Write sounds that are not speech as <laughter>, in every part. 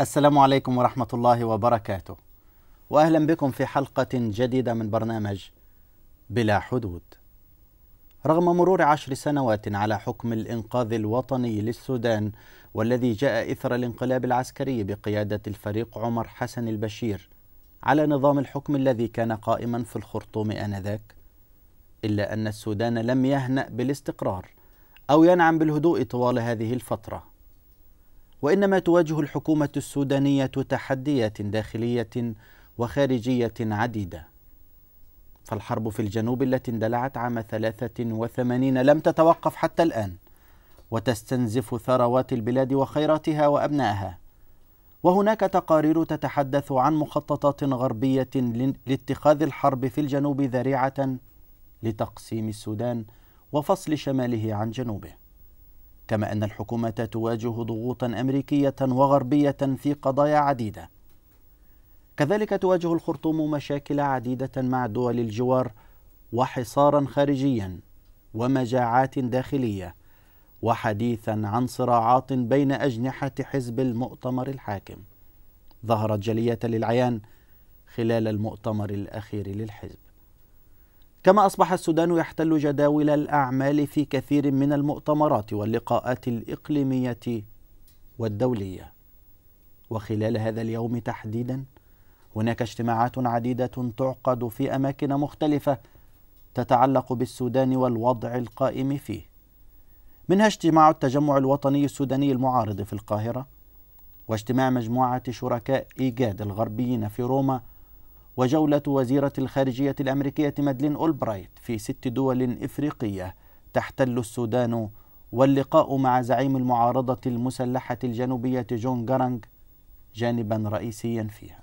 السلام عليكم ورحمة الله وبركاته وأهلا بكم في حلقة جديدة من برنامج بلا حدود رغم مرور عشر سنوات على حكم الإنقاذ الوطني للسودان والذي جاء إثر الانقلاب العسكري بقيادة الفريق عمر حسن البشير على نظام الحكم الذي كان قائما في الخرطوم آنذاك إلا أن السودان لم يهنأ بالاستقرار أو ينعم بالهدوء طوال هذه الفترة وإنما تواجه الحكومة السودانية تحديات داخلية وخارجية عديدة فالحرب في الجنوب التي اندلعت عام 83 لم تتوقف حتى الآن وتستنزف ثروات البلاد وخيراتها وأبنائها وهناك تقارير تتحدث عن مخططات غربية لاتخاذ الحرب في الجنوب ذريعة لتقسيم السودان وفصل شماله عن جنوبه كما أن الحكومة تواجه ضغوطا أمريكية وغربية في قضايا عديدة كذلك تواجه الخرطوم مشاكل عديدة مع دول الجوار وحصارا خارجيا ومجاعات داخلية وحديثا عن صراعات بين أجنحة حزب المؤتمر الحاكم ظهرت جلية للعيان خلال المؤتمر الأخير للحزب كما أصبح السودان يحتل جداول الأعمال في كثير من المؤتمرات واللقاءات الإقليمية والدولية وخلال هذا اليوم تحديدا هناك اجتماعات عديدة تعقد في أماكن مختلفة تتعلق بالسودان والوضع القائم فيه منها اجتماع التجمع الوطني السوداني المعارض في القاهرة واجتماع مجموعة شركاء إيجاد الغربيين في روما وجولة وزيرة الخارجية الأمريكية مادلين أولبرايت في ست دول إفريقية تحتل السودان واللقاء مع زعيم المعارضة المسلحة الجنوبية جون جارانج جانبا رئيسيا فيها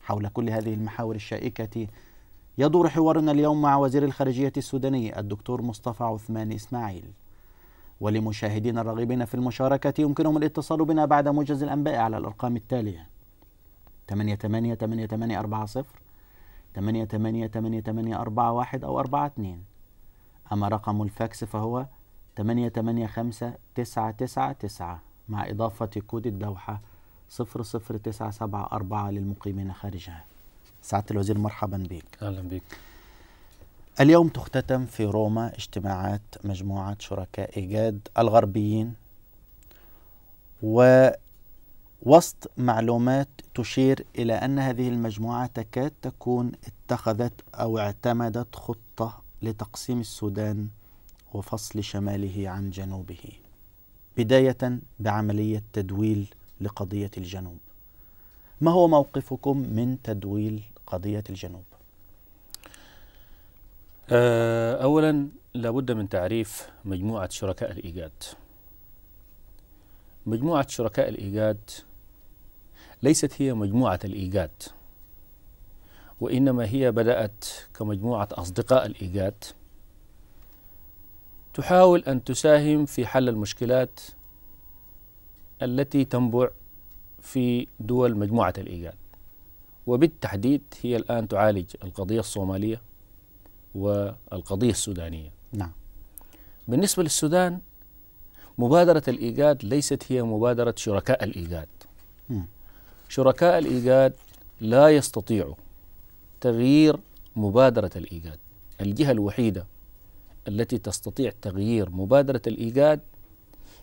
حول كل هذه المحاور الشائكة يدور حوارنا اليوم مع وزير الخارجية السوداني الدكتور مصطفى عثمان إسماعيل ولمشاهدينا الراغبين في المشاركة يمكنهم الاتصال بنا بعد موجز الأنباء على الأرقام التالية 8 8 8 8 4 0 8 8 8 8 4 1 أو 4 2 أما رقم الفاكس فهو 8 8 5 9 9 تسعة مع إضافة كود الدوحة أربعة للمقيمين خارجها سعادة الوزير مرحبا بك أهلا بك اليوم تختتم في روما اجتماعات مجموعة شركاء إيجاد الغربيين و وسط معلومات تشير إلى أن هذه المجموعة تكاد تكون اتخذت أو اعتمدت خطة لتقسيم السودان وفصل شماله عن جنوبه بداية بعملية تدويل لقضية الجنوب ما هو موقفكم من تدويل قضية الجنوب؟ آه، أولا لابد من تعريف مجموعة شركاء الإيجاد مجموعة شركاء الإيجاد ليست هي مجموعة الإيجاد وإنما هي بدأت كمجموعة أصدقاء الإيجاد تحاول أن تساهم في حل المشكلات التي تنبع في دول مجموعة الإيجاد وبالتحديد هي الآن تعالج القضية الصومالية والقضية السودانية نعم بالنسبة للسودان مبادرة الإيجاد ليست هي مبادرة شركاء الإيجاد م. شركاء الإيجاد لا يستطيعوا تغيير مبادرة الإيجاد الجهة الوحيدة التي تستطيع تغيير مبادرة الإيجاد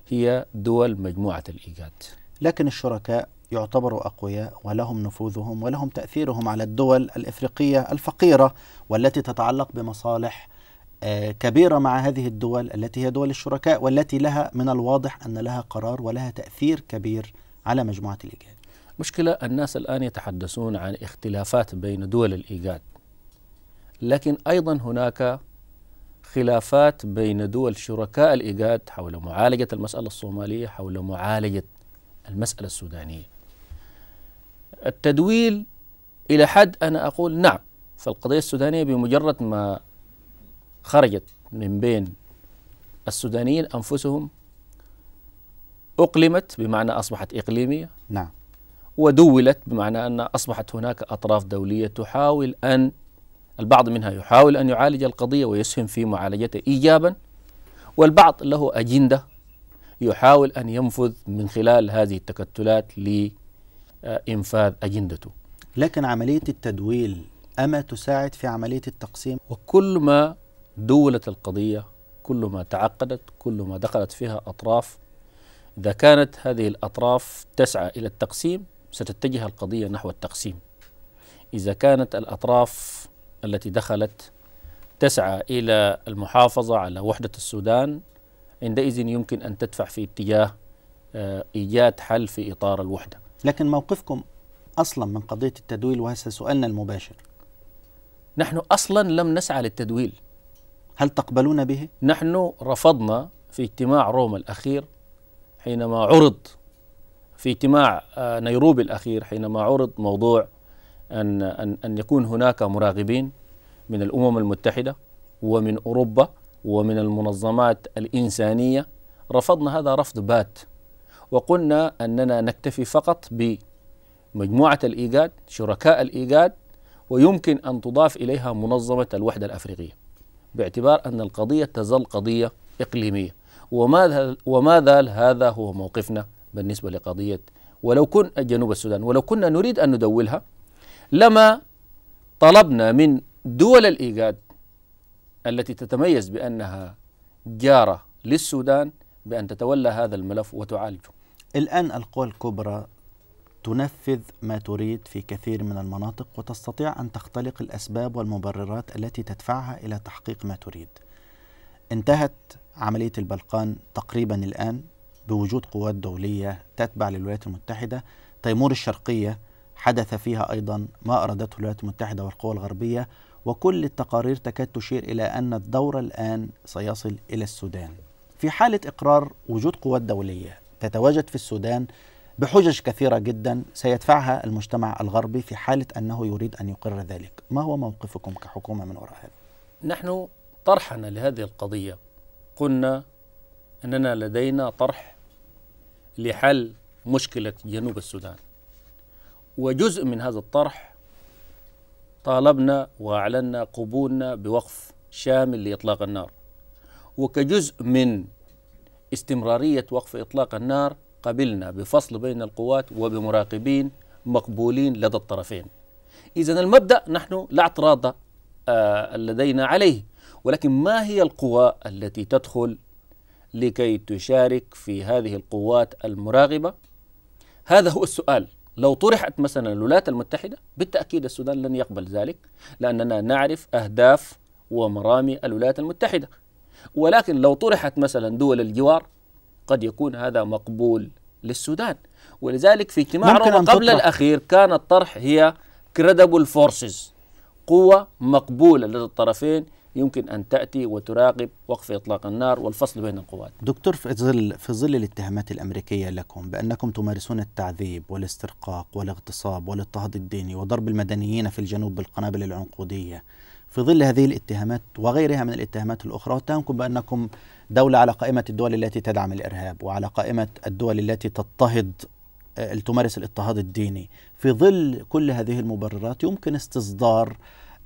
هي دول مجموعة الإيجاد لكن الشركاء يعتبروا أقوياء ولهم نفوذهم ولهم تأثيرهم على الدول الإفريقية الفقيرة والتي تتعلق بمصالح آه، كبيرة مع هذه الدول التي هي دول الشركاء والتي لها من الواضح أن لها قرار ولها تأثير كبير على مجموعة الإيجاد مشكلة الناس الآن يتحدثون عن اختلافات بين دول الإيجاد لكن أيضا هناك خلافات بين دول شركاء الإيجاد حول معالجة المسألة الصومالية حول معالجة المسألة السودانية التدويل إلى حد أنا أقول نعم فالقضية السودانية بمجرد ما خرجت من بين السودانيين أنفسهم أقلمت بمعنى أصبحت إقليمية نعم ودولت بمعنى أن أصبحت هناك أطراف دولية تحاول أن البعض منها يحاول أن يعالج القضية ويسهم في معالجتها إيجابا والبعض له أجندة يحاول أن ينفذ من خلال هذه التكتلات لإنفاذ أجندته لكن عملية التدويل أما تساعد في عملية التقسيم؟ وكل ما دولت القضية كل ما تعقدت كل ما دخلت فيها أطراف إذا كانت هذه الأطراف تسعى إلى التقسيم ستتجه القضية نحو التقسيم إذا كانت الأطراف التي دخلت تسعى إلى المحافظة على وحدة السودان عندئذ يمكن أن تدفع في اتجاه آه، إيجاد حل في إطار الوحدة لكن موقفكم أصلا من قضية التدويل وهذا سؤالنا المباشر نحن أصلا لم نسعى للتدويل هل تقبلون به؟ نحن رفضنا في اجتماع روما الأخير حينما عرض في اجتماع آه، نيروبي الأخير حينما عرض موضوع أن, أن, أن يكون هناك مراقبين من الأمم المتحدة ومن أوروبا ومن المنظمات الإنسانية رفضنا هذا رفض بات وقلنا أننا نكتفي فقط بمجموعة الإيجاد شركاء الإيجاد ويمكن أن تضاف إليها منظمة الوحدة الأفريقية باعتبار أن القضية تظل قضية إقليمية وما وما زال هذا هو موقفنا بالنسبة لقضية ولو كن جنوب السودان ولو كنا نريد أن ندولها لما طلبنا من دول الإيجاد التي تتميز بأنها جارة للسودان بأن تتولى هذا الملف وتعالجه الآن القوى الكبرى تنفذ ما تريد في كثير من المناطق وتستطيع أن تختلق الأسباب والمبررات التي تدفعها إلى تحقيق ما تريد انتهت عملية البلقان تقريبا الآن بوجود قوات دولية تتبع للولايات المتحدة تيمور الشرقية حدث فيها أيضا ما أرادته الولايات المتحدة والقوى الغربية وكل التقارير تكاد تشير إلى أن الدور الآن سيصل إلى السودان في حالة إقرار وجود قوات دولية تتواجد في السودان بحجج كثيرة جدا سيدفعها المجتمع الغربي في حالة أنه يريد أن يقر ذلك ما هو موقفكم كحكومة من وراء هذا؟ نحن طرحنا لهذه القضية قلنا أننا لدينا طرح لحل مشكلة جنوب السودان وجزء من هذا الطرح طالبنا وأعلنا قبولنا بوقف شامل لإطلاق النار وكجزء من استمرارية وقف إطلاق النار قبلنا بفصل بين القوات وبمراقبين مقبولين لدى الطرفين إذا المبدأ نحن لا اعتراض آه، لدينا عليه ولكن ما هي القوى التي تدخل لكي تشارك في هذه القوات المراغبة هذا هو السؤال لو طرحت مثلا الولايات المتحدة بالتأكيد السودان لن يقبل ذلك لأننا نعرف أهداف ومرامي الولايات المتحدة ولكن لو طرحت مثلا دول الجوار قد يكون هذا مقبول للسودان ولذلك في اجتماع روما قبل الأخير كان الطرح هي credible فورسز قوة مقبولة لدى الطرفين يمكن أن تأتي وتراقب وقف إطلاق النار والفصل بين القوات دكتور في ظل, في ظل الاتهامات الأمريكية لكم بأنكم تمارسون التعذيب والاسترقاق والاغتصاب والاضطهاد الديني وضرب المدنيين في الجنوب بالقنابل العنقودية في ظل هذه الاتهامات وغيرها من الاتهامات الأخرى اتهمكم بأنكم دولة على قائمة الدول التي تدعم الإرهاب وعلى قائمة الدول التي تضطهد آه، تمارس الاضطهاد الديني في ظل كل هذه المبررات يمكن استصدار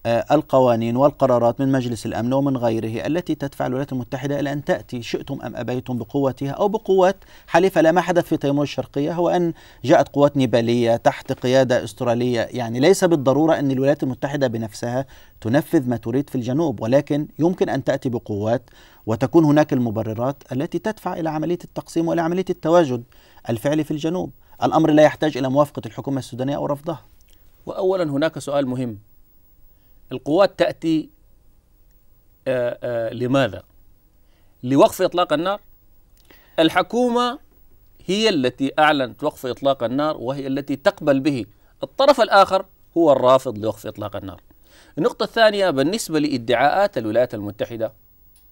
آه، القوانين والقرارات من مجلس الامن ومن غيره التي تدفع الولايات المتحده الى ان تاتي شئتم ام ابيتم بقوتها او بقوات حليفه لا ما حدث في تيمور الشرقيه هو ان جاءت قوات نيباليه تحت قياده استراليه يعني ليس بالضروره ان الولايات المتحده بنفسها تنفذ ما تريد في الجنوب ولكن يمكن ان تاتي بقوات وتكون هناك المبررات التي تدفع الى عمليه التقسيم والى عمليه التواجد الفعلي في الجنوب الامر لا يحتاج الى موافقه الحكومه السودانيه او رفضها واولا هناك سؤال مهم القوات تأتي آآ آه، آآ آه، لماذا؟ لوقف إطلاق النار الحكومة هي التي أعلنت وقف إطلاق النار وهي التي تقبل به الطرف الآخر هو الرافض لوقف إطلاق النار النقطة الثانية بالنسبة لادعاءات الولايات المتحدة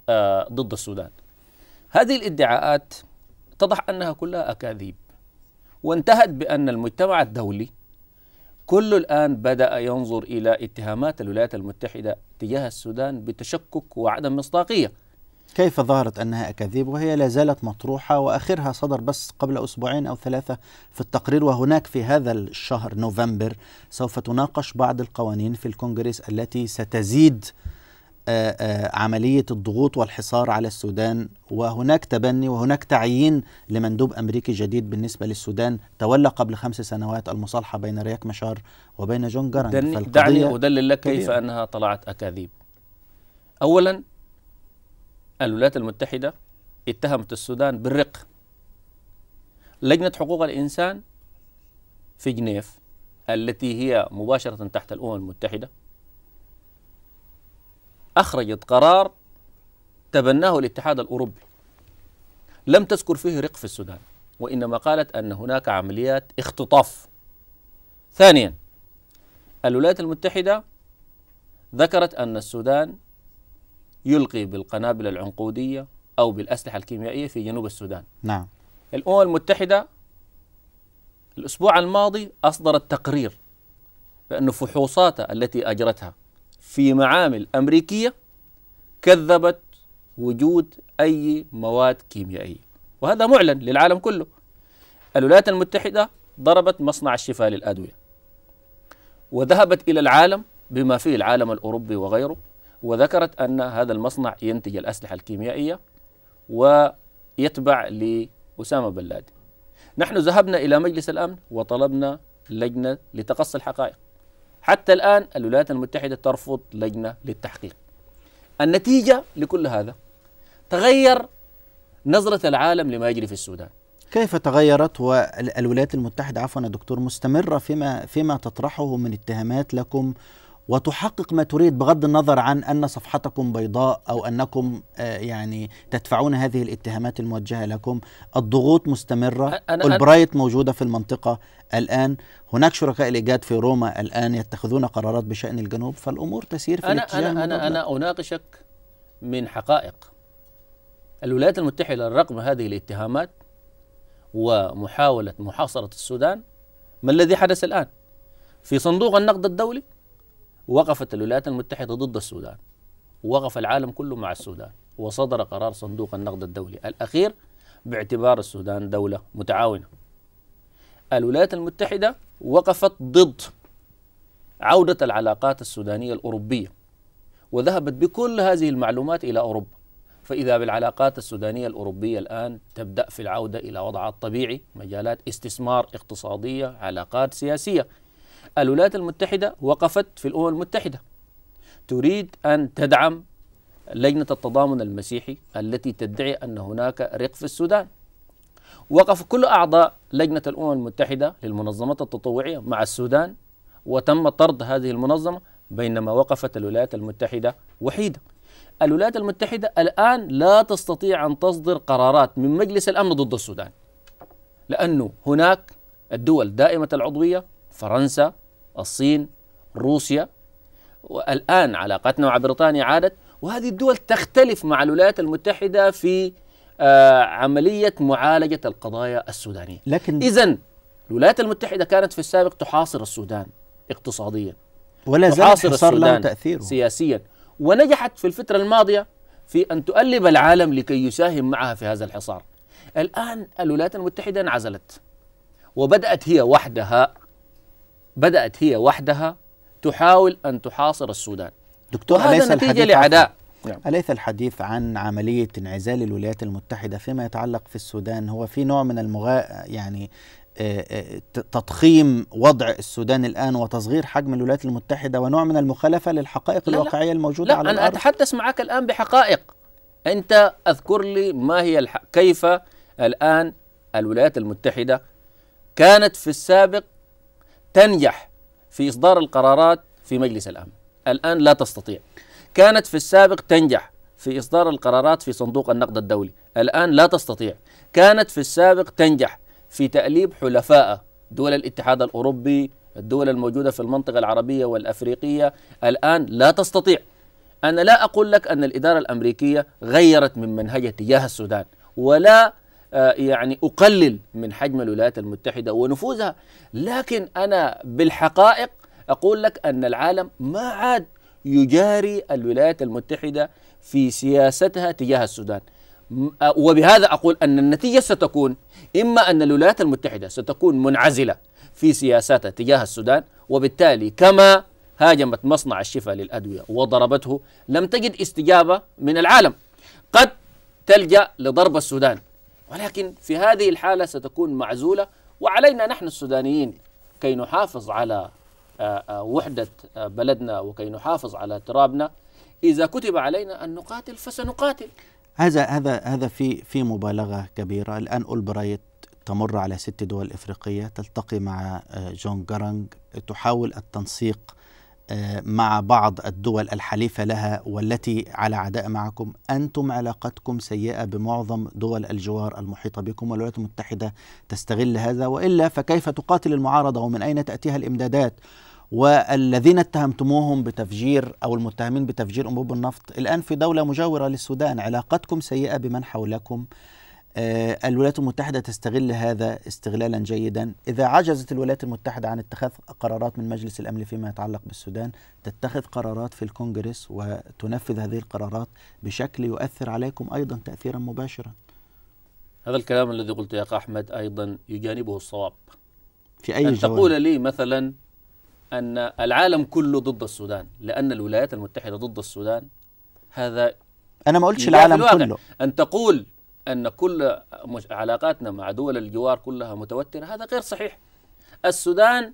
آه، ضد السودان هذه الادعاءات اتضح أنها كلها أكاذيب وانتهت بأن المجتمع الدولي كل الآن بدأ ينظر إلى اتهامات الولايات المتحدة تجاه السودان بتشكك وعدم مصداقية كيف ظهرت أنها أكاذيب وهي لا زالت مطروحة وآخرها صدر بس قبل أسبوعين أو ثلاثة في التقرير وهناك في هذا الشهر نوفمبر سوف تناقش بعض القوانين في الكونغرس التي ستزيد آه، آه، عملية الضغوط والحصار على السودان وهناك تبني وهناك تعيين لمندوب أمريكي جديد بالنسبة للسودان تولى قبل خمس سنوات المصالحة بين رياك مشار وبين جون جارن دعني أدلل لك كيف أنها طلعت أكاذيب أولا الولايات المتحدة اتهمت السودان بالرق لجنة حقوق الإنسان في جنيف التي هي مباشرة تحت الأمم المتحدة أخرجت قرار تبناه الاتحاد الأوروبي لم تذكر فيه رق في السودان وإنما قالت أن هناك عمليات اختطاف ثانيا الولايات المتحدة ذكرت أن السودان يلقي بالقنابل العنقودية أو بالأسلحة الكيميائية في جنوب السودان نعم الأمم المتحدة الأسبوع الماضي أصدرت تقرير بأن فحوصاتها التي أجرتها في معامل أمريكية كذبت وجود أي مواد كيميائية وهذا معلن للعالم كله الولايات المتحدة ضربت مصنع الشفاء للأدوية وذهبت إلى العالم بما فيه العالم الأوروبي وغيره وذكرت أن هذا المصنع ينتج الأسلحة الكيميائية ويتبع لأسامة بن لادن نحن ذهبنا إلى مجلس الأمن وطلبنا لجنة لتقصي الحقائق حتى الآن الولايات المتحدة ترفض لجنة للتحقيق النتيجة لكل هذا تغير نظرة العالم لما يجري في السودان كيف تغيرت والولايات المتحدة عفوا دكتور مستمرة فيما فيما تطرحه من اتهامات لكم وتحقق ما تريد بغض النظر عن ان صفحتكم بيضاء او انكم آه، يعني تدفعون هذه الاتهامات الموجهه لكم، الضغوط مستمره، البرايت موجوده في المنطقه الان، هناك شركاء الايجاد في روما الان يتخذون قرارات بشان الجنوب، فالامور تسير في انا انا انا, أنا اناقشك من حقائق الولايات المتحده رغم هذه الاتهامات ومحاوله محاصره السودان ما الذي حدث الان؟ في صندوق النقد الدولي وقفت الولايات المتحدة ضد السودان ووقف العالم كله مع السودان وصدر قرار صندوق النقد الدولي الأخير باعتبار السودان دولة متعاونة الولايات المتحدة وقفت ضد عودة العلاقات السودانية الأوروبية وذهبت بكل هذه المعلومات إلى أوروبا فإذا بالعلاقات السودانية الأوروبية الآن تبدأ في العودة إلى وضعها الطبيعي مجالات استثمار اقتصادية علاقات سياسية الولايات المتحدة وقفت في الأمم المتحدة تريد أن تدعم لجنة التضامن المسيحي التي تدعي أن هناك رق في السودان وقف كل أعضاء لجنة الأمم المتحدة للمنظمات التطوعية مع السودان وتم طرد هذه المنظمة بينما وقفت الولايات المتحدة وحيدة الولايات المتحدة الآن لا تستطيع أن تصدر قرارات من مجلس الأمن ضد السودان لأنه هناك الدول دائمة العضوية فرنسا الصين روسيا والآن علاقتنا مع بريطانيا عادت وهذه الدول تختلف مع الولايات المتحدة في آه، عملية معالجة القضايا السودانية لكن إذا الولايات المتحدة كانت في السابق تحاصر السودان اقتصاديا ولا زال الحصار له تأثيره سياسيا ونجحت في الفترة الماضية في أن تؤلب العالم لكي يساهم معها في هذا الحصار الآن الولايات المتحدة انعزلت وبدأت هي وحدها بدأت هي وحدها تحاول أن تحاصر السودان دكتور أليس الحديث لعداء نعم. أليس الحديث عن عملية انعزال الولايات المتحدة فيما يتعلق في السودان هو في نوع من المغا يعني آه، آه، تضخيم وضع السودان الآن وتصغير حجم الولايات المتحدة ونوع من المخالفة للحقائق لا الواقعية لا الموجودة لا على أنا الأرض أتحدث معك الآن بحقائق أنت أذكر لي ما هي الح... كيف الآن الولايات المتحدة كانت في السابق تنجح في إصدار القرارات في مجلس الأمن الآن لا تستطيع كانت في السابق تنجح في إصدار القرارات في صندوق النقد الدولي الآن لا تستطيع كانت في السابق تنجح في تأليب حلفاء دول الاتحاد الأوروبي الدول الموجودة في المنطقة العربية والأفريقية الآن لا تستطيع أنا لا أقول لك أن الإدارة الأمريكية غيرت من منهجها تجاه السودان ولا آه، يعني أقلل من حجم الولايات المتحدة ونفوذها لكن أنا بالحقائق أقول لك أن العالم ما عاد يجاري الولايات المتحدة في سياستها تجاه السودان آه، وبهذا أقول أن النتيجة ستكون إما أن الولايات المتحدة ستكون منعزلة في سياساتها تجاه السودان وبالتالي كما هاجمت مصنع الشفاء للأدوية وضربته لم تجد استجابة من العالم قد تلجأ لضرب السودان ولكن في هذه الحالة ستكون معزولة وعلينا نحن السودانيين كي نحافظ على آه، آه، وحدة آه، بلدنا وكي نحافظ على ترابنا إذا كتب علينا أن نقاتل فسنقاتل هذا هذا هذا في في مبالغة كبيرة الآن أولبرايت تمر على ست دول إفريقية تلتقي مع جون جرانج تحاول التنسيق مع بعض الدول الحليفة لها والتي على عداء معكم أنتم علاقتكم سيئة بمعظم دول الجوار المحيطة بكم والولايات المتحدة تستغل هذا وإلا فكيف تقاتل المعارضة ومن أين تأتيها الإمدادات والذين اتهمتموهم بتفجير أو المتهمين بتفجير أنبوب النفط الآن في دولة مجاورة للسودان علاقتكم سيئة بمن حولكم آه، الولايات المتحدة تستغل هذا استغلالا جيدا إذا عجزت الولايات المتحدة عن اتخاذ قرارات من مجلس الأمن فيما يتعلق بالسودان تتخذ قرارات في الكونغرس وتنفذ هذه القرارات بشكل يؤثر عليكم أيضا تأثيرا مباشرا هذا الكلام الذي قلته يا أخ أحمد أيضا يجانبه الصواب في أي أن تقول لي مثلا أن العالم كله ضد السودان لأن الولايات المتحدة ضد السودان هذا أنا ما قلتش العالم كله أن تقول أن كل علاقاتنا مع دول الجوار كلها متوترة هذا غير صحيح السودان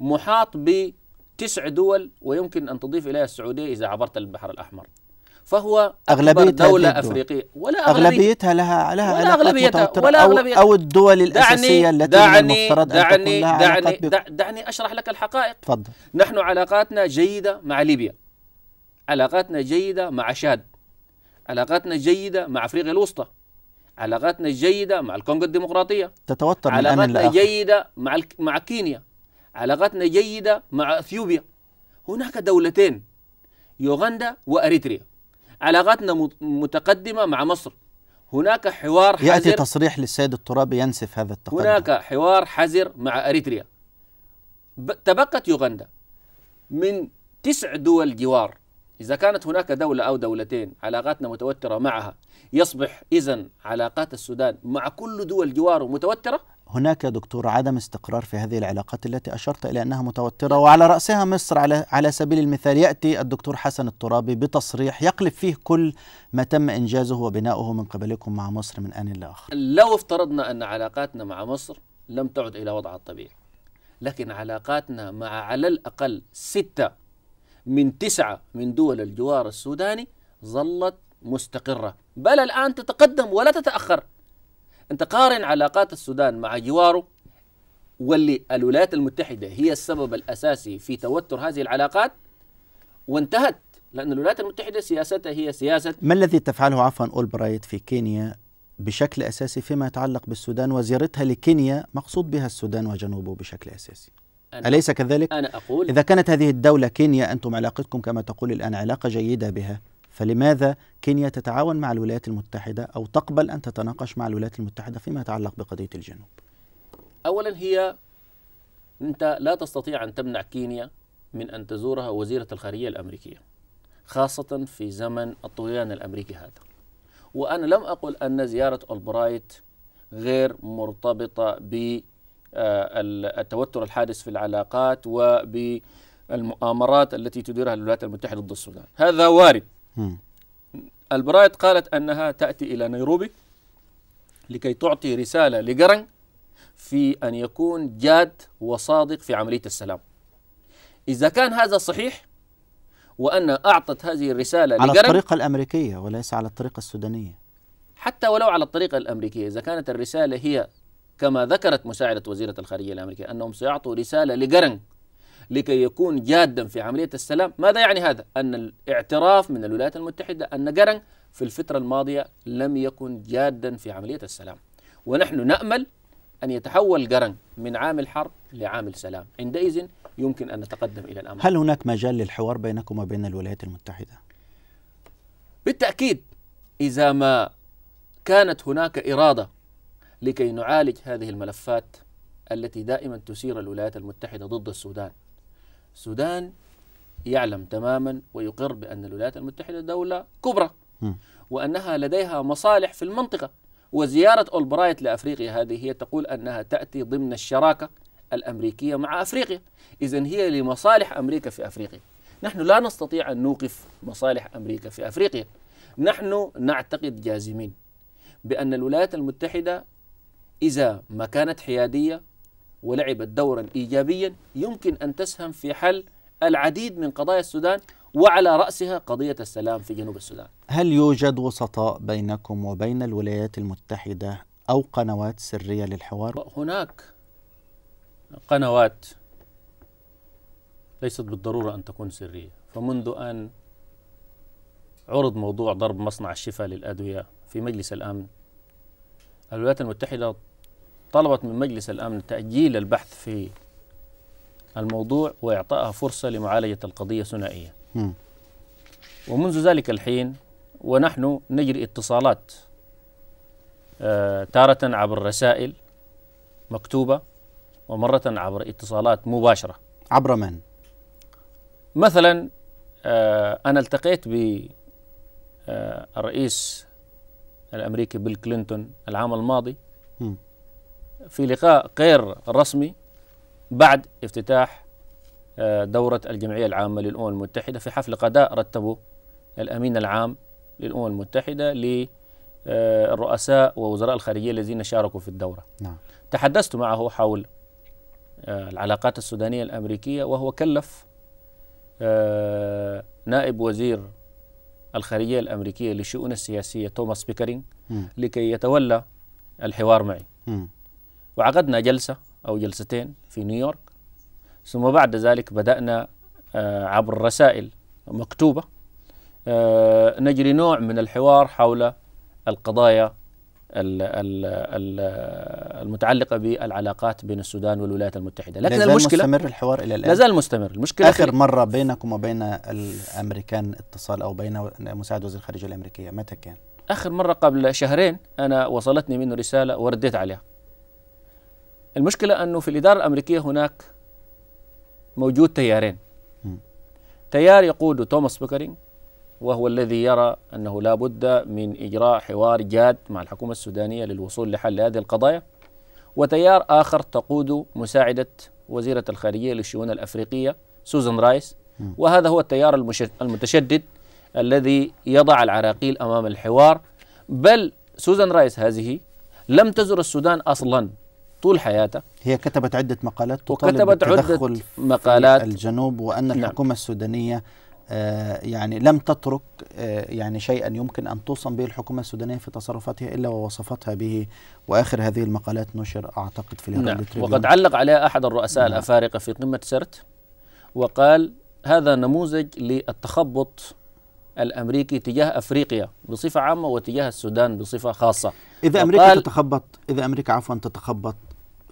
محاط بتسع دول ويمكن أن تضيف إليها السعودية إذا عبرت البحر الأحمر فهو أغلبية دولة أفريقية ولا أغلبيتها لها لها ولا أغلبيتها ولا أغلبيتها أو, أو الدول الأساسية دعني التي دعني المفترض دعني أن تكون لها دعني, دعني أشرح لك الحقائق تفضل نحن علاقاتنا جيدة مع ليبيا علاقاتنا جيدة مع شاد علاقاتنا جيدة مع أفريقيا الوسطى علاقاتنا جيدة مع الكونغو الديمقراطية تتوتر علاقاتنا من علاقاتنا جيدة مع مع كينيا علاقاتنا جيدة مع أثيوبيا هناك دولتين يوغندا وأريتريا علاقاتنا متقدمة مع مصر هناك حوار حذر يأتي تصريح للسيد الترابي ينسف هذا التقدم هناك حوار حذر مع أريتريا تبقت يوغندا من تسع دول جوار إذا كانت هناك دولة أو دولتين علاقاتنا متوترة معها يصبح إذا علاقات السودان مع كل دول جواره متوترة هناك دكتور عدم استقرار في هذه العلاقات التي اشرت الى انها متوتره وعلى راسها مصر على على سبيل المثال ياتي الدكتور حسن الترابي بتصريح يقلب فيه كل ما تم انجازه وبناؤه من قبلكم مع مصر من ان لاخر. لو افترضنا ان علاقاتنا مع مصر لم تعد الى وضعها الطبيعي لكن علاقاتنا مع على الاقل سته من تسعة من دول الجوار السوداني ظلت مستقرة بل الآن تتقدم ولا تتأخر أنت قارن علاقات السودان مع جواره واللي الولايات المتحدة هي السبب الأساسي في توتر هذه العلاقات وانتهت لأن الولايات المتحدة سياستها هي سياسة ما الذي تفعله عفوا أولبرايت في كينيا بشكل أساسي فيما يتعلق بالسودان وزيارتها لكينيا مقصود بها السودان وجنوبه بشكل أساسي أليس كذلك؟ أنا أقول إذا كانت هذه الدولة كينيا أنتم علاقتكم كما تقول الآن علاقة جيدة بها فلماذا كينيا تتعاون مع الولايات المتحدة أو تقبل أن تتناقش مع الولايات المتحدة فيما يتعلق بقضية الجنوب؟ أولا هي أنت لا تستطيع أن تمنع كينيا من أن تزورها وزيرة الخارجية الأمريكية خاصة في زمن الطغيان الأمريكي هذا وأنا لم أقل أن زيارة ألبرايت غير مرتبطة ب آه، التوتر الحادث في العلاقات وبالمؤامرات التي تديرها الولايات المتحدة ضد السودان هذا وارد البرايت قالت أنها تأتي إلى نيروبي لكي تعطي رسالة لجرن في أن يكون جاد وصادق في عملية السلام إذا كان هذا صحيح وأن أعطت هذه الرسالة على لجرن الطريقة الأمريكية وليس على الطريقة السودانية حتى ولو على الطريقة الأمريكية إذا كانت الرسالة هي كما ذكرت مساعدة وزيرة الخارجية الأمريكية أنهم سيعطوا رسالة لجرن لكي يكون جادا في عملية السلام ماذا يعني هذا؟ أن الاعتراف من الولايات المتحدة أن جرن في الفترة الماضية لم يكن جادا في عملية السلام ونحن نأمل أن يتحول جرن من عامل حرب لعامل سلام عندئذ يمكن أن نتقدم إلى الأمر هل هناك مجال للحوار بينكم وبين الولايات المتحدة؟ بالتأكيد إذا ما كانت هناك إرادة لكي نعالج هذه الملفات التي دائما تسير الولايات المتحدة ضد السودان السودان يعلم تماما ويقر بأن الولايات المتحدة دولة كبرى وأنها لديها مصالح في المنطقة وزيارة أولبرايت لأفريقيا هذه هي تقول أنها تأتي ضمن الشراكة الأمريكية مع أفريقيا إذا هي لمصالح أمريكا في أفريقيا نحن لا نستطيع أن نوقف مصالح أمريكا في أفريقيا نحن نعتقد جازمين بأن الولايات المتحدة إذا ما كانت حيادية ولعبت دورا إيجابيا يمكن أن تسهم في حل العديد من قضايا السودان وعلى رأسها قضية السلام في جنوب السودان هل يوجد وسطاء بينكم وبين الولايات المتحدة أو قنوات سرية للحوار؟ هناك قنوات ليست بالضرورة أن تكون سرية فمنذ أن عرض موضوع ضرب مصنع الشفاء للأدوية في مجلس الأمن الولايات المتحدة طلبت من مجلس الأمن تأجيل البحث في الموضوع وإعطائها فرصة لمعالجة القضية ثنائية ومنذ ذلك الحين ونحن نجري اتصالات آه، تارة عبر رسائل مكتوبة ومرة عبر اتصالات مباشرة عبر من؟ مثلا آه، أنا التقيت ب آه، الرئيس الأمريكي بيل كلينتون العام الماضي في لقاء غير رسمي بعد افتتاح آه، دورة الجمعية العامة للأمم المتحدة في حفل غداء رتبه الأمين العام للأمم المتحدة للرؤساء آه، ووزراء الخارجية الذين شاركوا في الدورة نعم. تحدثت معه حول آه، العلاقات السودانية الأمريكية وهو كلف نائب وزير الخارجية الأمريكية للشؤون السياسية توماس بيكرينج لكي يتولى الحوار معي م. وعقدنا جلسة أو جلستين في نيويورك ثم بعد ذلك بدأنا آه، عبر رسائل مكتوبة آه، نجري نوع من الحوار حول القضايا المتعلقة بالعلاقات بين السودان والولايات المتحدة لكن لازال المشكلة مستمر الحوار إلى الآن لازال مستمر المشكلة آخر مرة بينكم وبين الأمريكان اتصال أو بين مساعد وزير الخارجية الأمريكية متى كان؟ آخر مرة قبل شهرين أنا وصلتني منه رسالة ورديت عليها المشكلة أنه في الإدارة الأمريكية هناك موجود تيارين تيار يقوده توماس بيكرينج وهو الذي يرى أنه لا بد من إجراء حوار جاد مع الحكومة السودانية للوصول لحل هذه القضايا وتيار آخر تقوده مساعدة وزيرة الخارجية للشؤون الأفريقية سوزان رايس وهذا هو التيار المتشدد الذي يضع العراقيل أمام الحوار بل سوزان رايس هذه لم تزر السودان أصلاً طول حياتها هي كتبت عدة مقالات تطالب وكتبت عدة مقالات في الجنوب وأن نعم. الحكومة نعم. السودانية آه يعني لم تترك آه يعني شيئا يمكن أن توصم به الحكومة السودانية في تصرفاتها إلا ووصفتها به وآخر هذه المقالات نشر أعتقد في نعم وقد علق عليها أحد الرؤساء نعم. الأفارقة في قمة سرت وقال هذا نموذج للتخبط الامريكي تجاه افريقيا بصفه عامه وتجاه السودان بصفه خاصه اذا امريكا تتخبط اذا امريكا عفوا تتخبط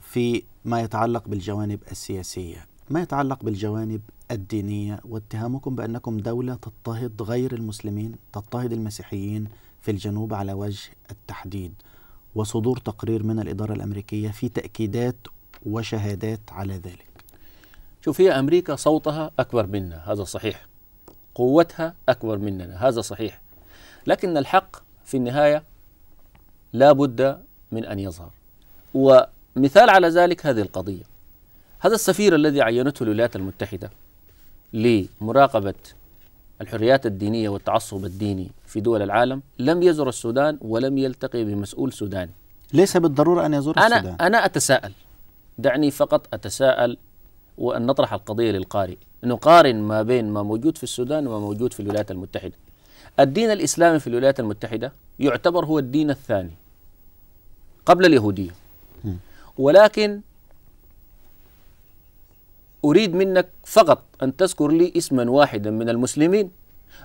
في ما يتعلق بالجوانب السياسية ما يتعلق بالجوانب الدينية واتهامكم بأنكم دولة تضطهد غير المسلمين تضطهد المسيحيين في الجنوب على وجه التحديد وصدور تقرير من الإدارة الأمريكية في تأكيدات وشهادات على ذلك شوف هي أمريكا صوتها أكبر منا هذا صحيح قوتها أكبر مننا هذا صحيح لكن الحق في النهاية لا بد من أن يظهر مثال على ذلك هذه القضية هذا السفير الذي عينته الولايات المتحدة لمراقبة الحريات الدينية والتعصب الديني في دول العالم لم يزر السودان ولم يلتقي بمسؤول سوداني ليس بالضرورة أن يزور أنا السودان أنا أتساءل دعني فقط أتساءل وأن نطرح القضية للقارئ نقارن ما بين ما موجود في السودان وما موجود في الولايات المتحدة الدين الإسلامي في الولايات المتحدة يعتبر هو الدين الثاني قبل اليهودية ولكن أريد منك فقط أن تذكر لي اسما واحدا من المسلمين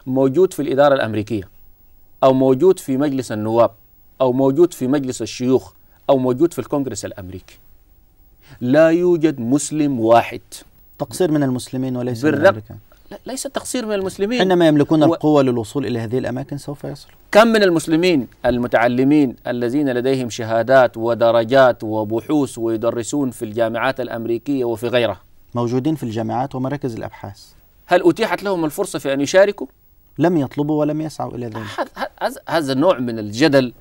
موجود في الإدارة الأمريكية أو موجود في مجلس النواب أو موجود في مجلس الشيوخ أو موجود في الكونغرس الأمريكي لا يوجد مسلم واحد تقصير من المسلمين وليس بالرغم من الأمريكان ليس تقصير من المسلمين انما يملكون و... القوة للوصول إلى هذه الأماكن سوف يصلوا كم من المسلمين المتعلمين الذين لديهم شهادات ودرجات وبحوث ويدرسون في الجامعات الأمريكية وفي غيرها موجودين في الجامعات ومراكز الأبحاث هل أتيحت لهم الفرصة في أن يشاركوا؟ لم يطلبوا ولم يسعوا إلى ذلك هذا النوع من الجدل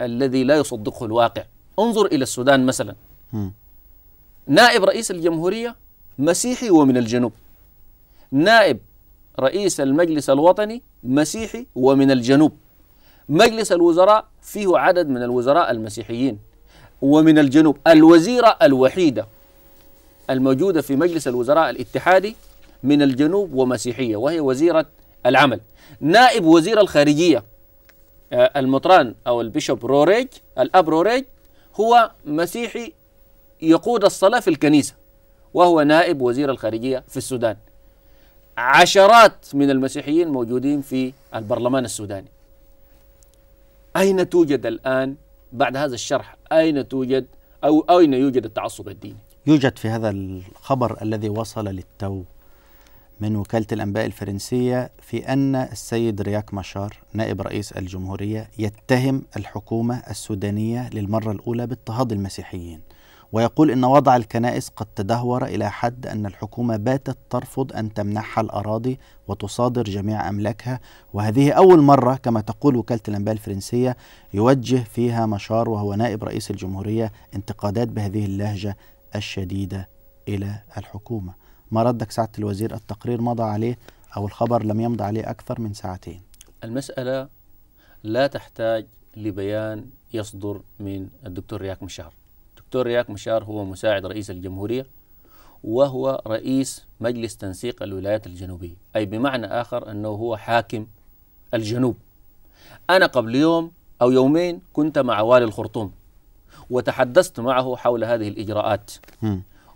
الذي لا يصدقه الواقع انظر إلى السودان مثلا م. نائب رئيس الجمهورية مسيحي ومن الجنوب نائب رئيس المجلس الوطني مسيحي ومن الجنوب مجلس الوزراء فيه عدد من الوزراء المسيحيين ومن الجنوب الوزيرة الوحيدة الموجودة في مجلس الوزراء الاتحادي من الجنوب ومسيحية وهي وزيرة العمل نائب وزير الخارجية آه، المطران أو البيشوب روريج الأب روريج هو مسيحي يقود الصلاة في الكنيسة وهو نائب وزير الخارجية في السودان عشرات من المسيحيين موجودين في البرلمان السوداني أين توجد الآن بعد هذا الشرح أين توجد أو أين يوجد التعصب الديني يوجد في هذا الخبر الذي وصل للتو من وكالة الأنباء الفرنسية في أن السيد رياك مشار نائب رئيس الجمهورية يتهم الحكومة السودانية للمرة الأولى باضطهاد المسيحيين ويقول إن وضع الكنائس قد تدهور إلى حد أن الحكومة باتت ترفض أن تمنحها الأراضي وتصادر جميع أملاكها وهذه أول مرة كما تقول وكالة الأنباء الفرنسية يوجه فيها مشار وهو نائب رئيس الجمهورية انتقادات بهذه اللهجة الشديدة إلى الحكومة ما ردك سعادة الوزير التقرير مضى عليه أو الخبر لم يمضى عليه أكثر من ساعتين المسألة لا تحتاج لبيان يصدر من الدكتور رياك مشار الدكتور رياك مشار هو مساعد رئيس الجمهورية وهو رئيس مجلس تنسيق الولايات الجنوبية أي بمعنى آخر أنه هو حاكم الجنوب أنا قبل يوم أو يومين كنت مع والي الخرطوم وتحدثت معه حول هذه الإجراءات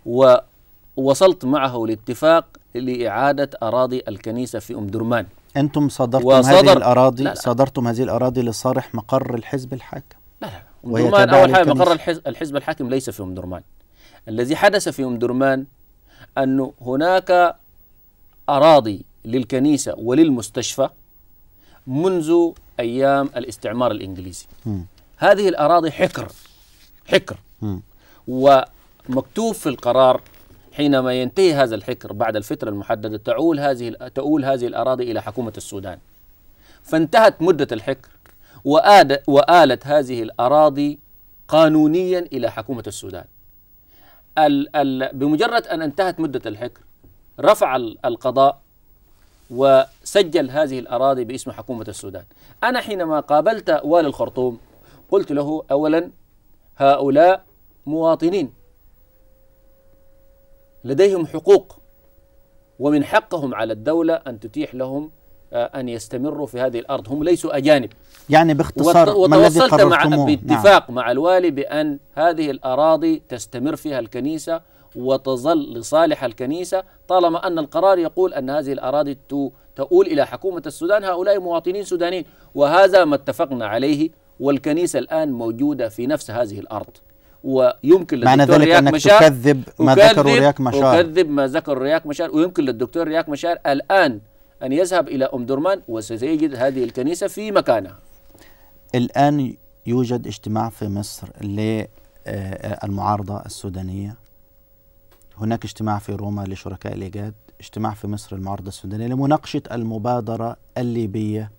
ووصلت معه لاتفاق لإعادة أراضي الكنيسة في أم درمان أنتم صدرتم وصدر هذه الأراضي لا لا. صدرتم هذه الأراضي لصالح مقر الحزب الحاكم لا لا وهي درمان أول حاجة مقر الحزب الحاكم ليس في أم درمان الذي حدث في أم درمان أنه هناك أراضي للكنيسة وللمستشفى منذ أيام الاستعمار الإنجليزي م. هذه الأراضي حكر حكر م. ومكتوب في القرار حينما ينتهي هذا الحكر بعد الفترة المحددة تعول هذه تؤول هذه الأراضي إلى حكومة السودان فانتهت مدة الحكر وآلت هذه الأراضي قانونيا إلى حكومة السودان ال ال بمجرد أن انتهت مدة الحكر رفع القضاء وسجل هذه الأراضي باسم حكومة السودان أنا حينما قابلت والي الخرطوم قلت له أولا هؤلاء مواطنين لديهم حقوق ومن حقهم على الدولة أن تتيح لهم آه، أن يستمروا في هذه الأرض هم ليسوا أجانب يعني باختصار وت... ما الذي قررتموه مع... نعم. باتفاق نعم. مع الوالي بأن هذه الأراضي تستمر فيها الكنيسة وتظل لصالح الكنيسة طالما أن القرار يقول أن هذه الأراضي تؤول إلى حكومة السودان هؤلاء مواطنين سودانيين وهذا ما اتفقنا عليه والكنيسة الآن موجودة في نفس هذه الأرض ويمكن معنى ذلك انك مشار تكذب ما ذكره رياك مشار وكذب ما ذكر رياك مشار ويمكن للدكتور رياك مشار الان ان يذهب الى ام درمان وسيجد هذه الكنيسه في مكانها الآن يوجد اجتماع في مصر للمعارضة آه، آه، السودانية هناك اجتماع في روما لشركاء الإيجاد اجتماع في مصر المعارضة السودانية لمناقشة المبادرة الليبية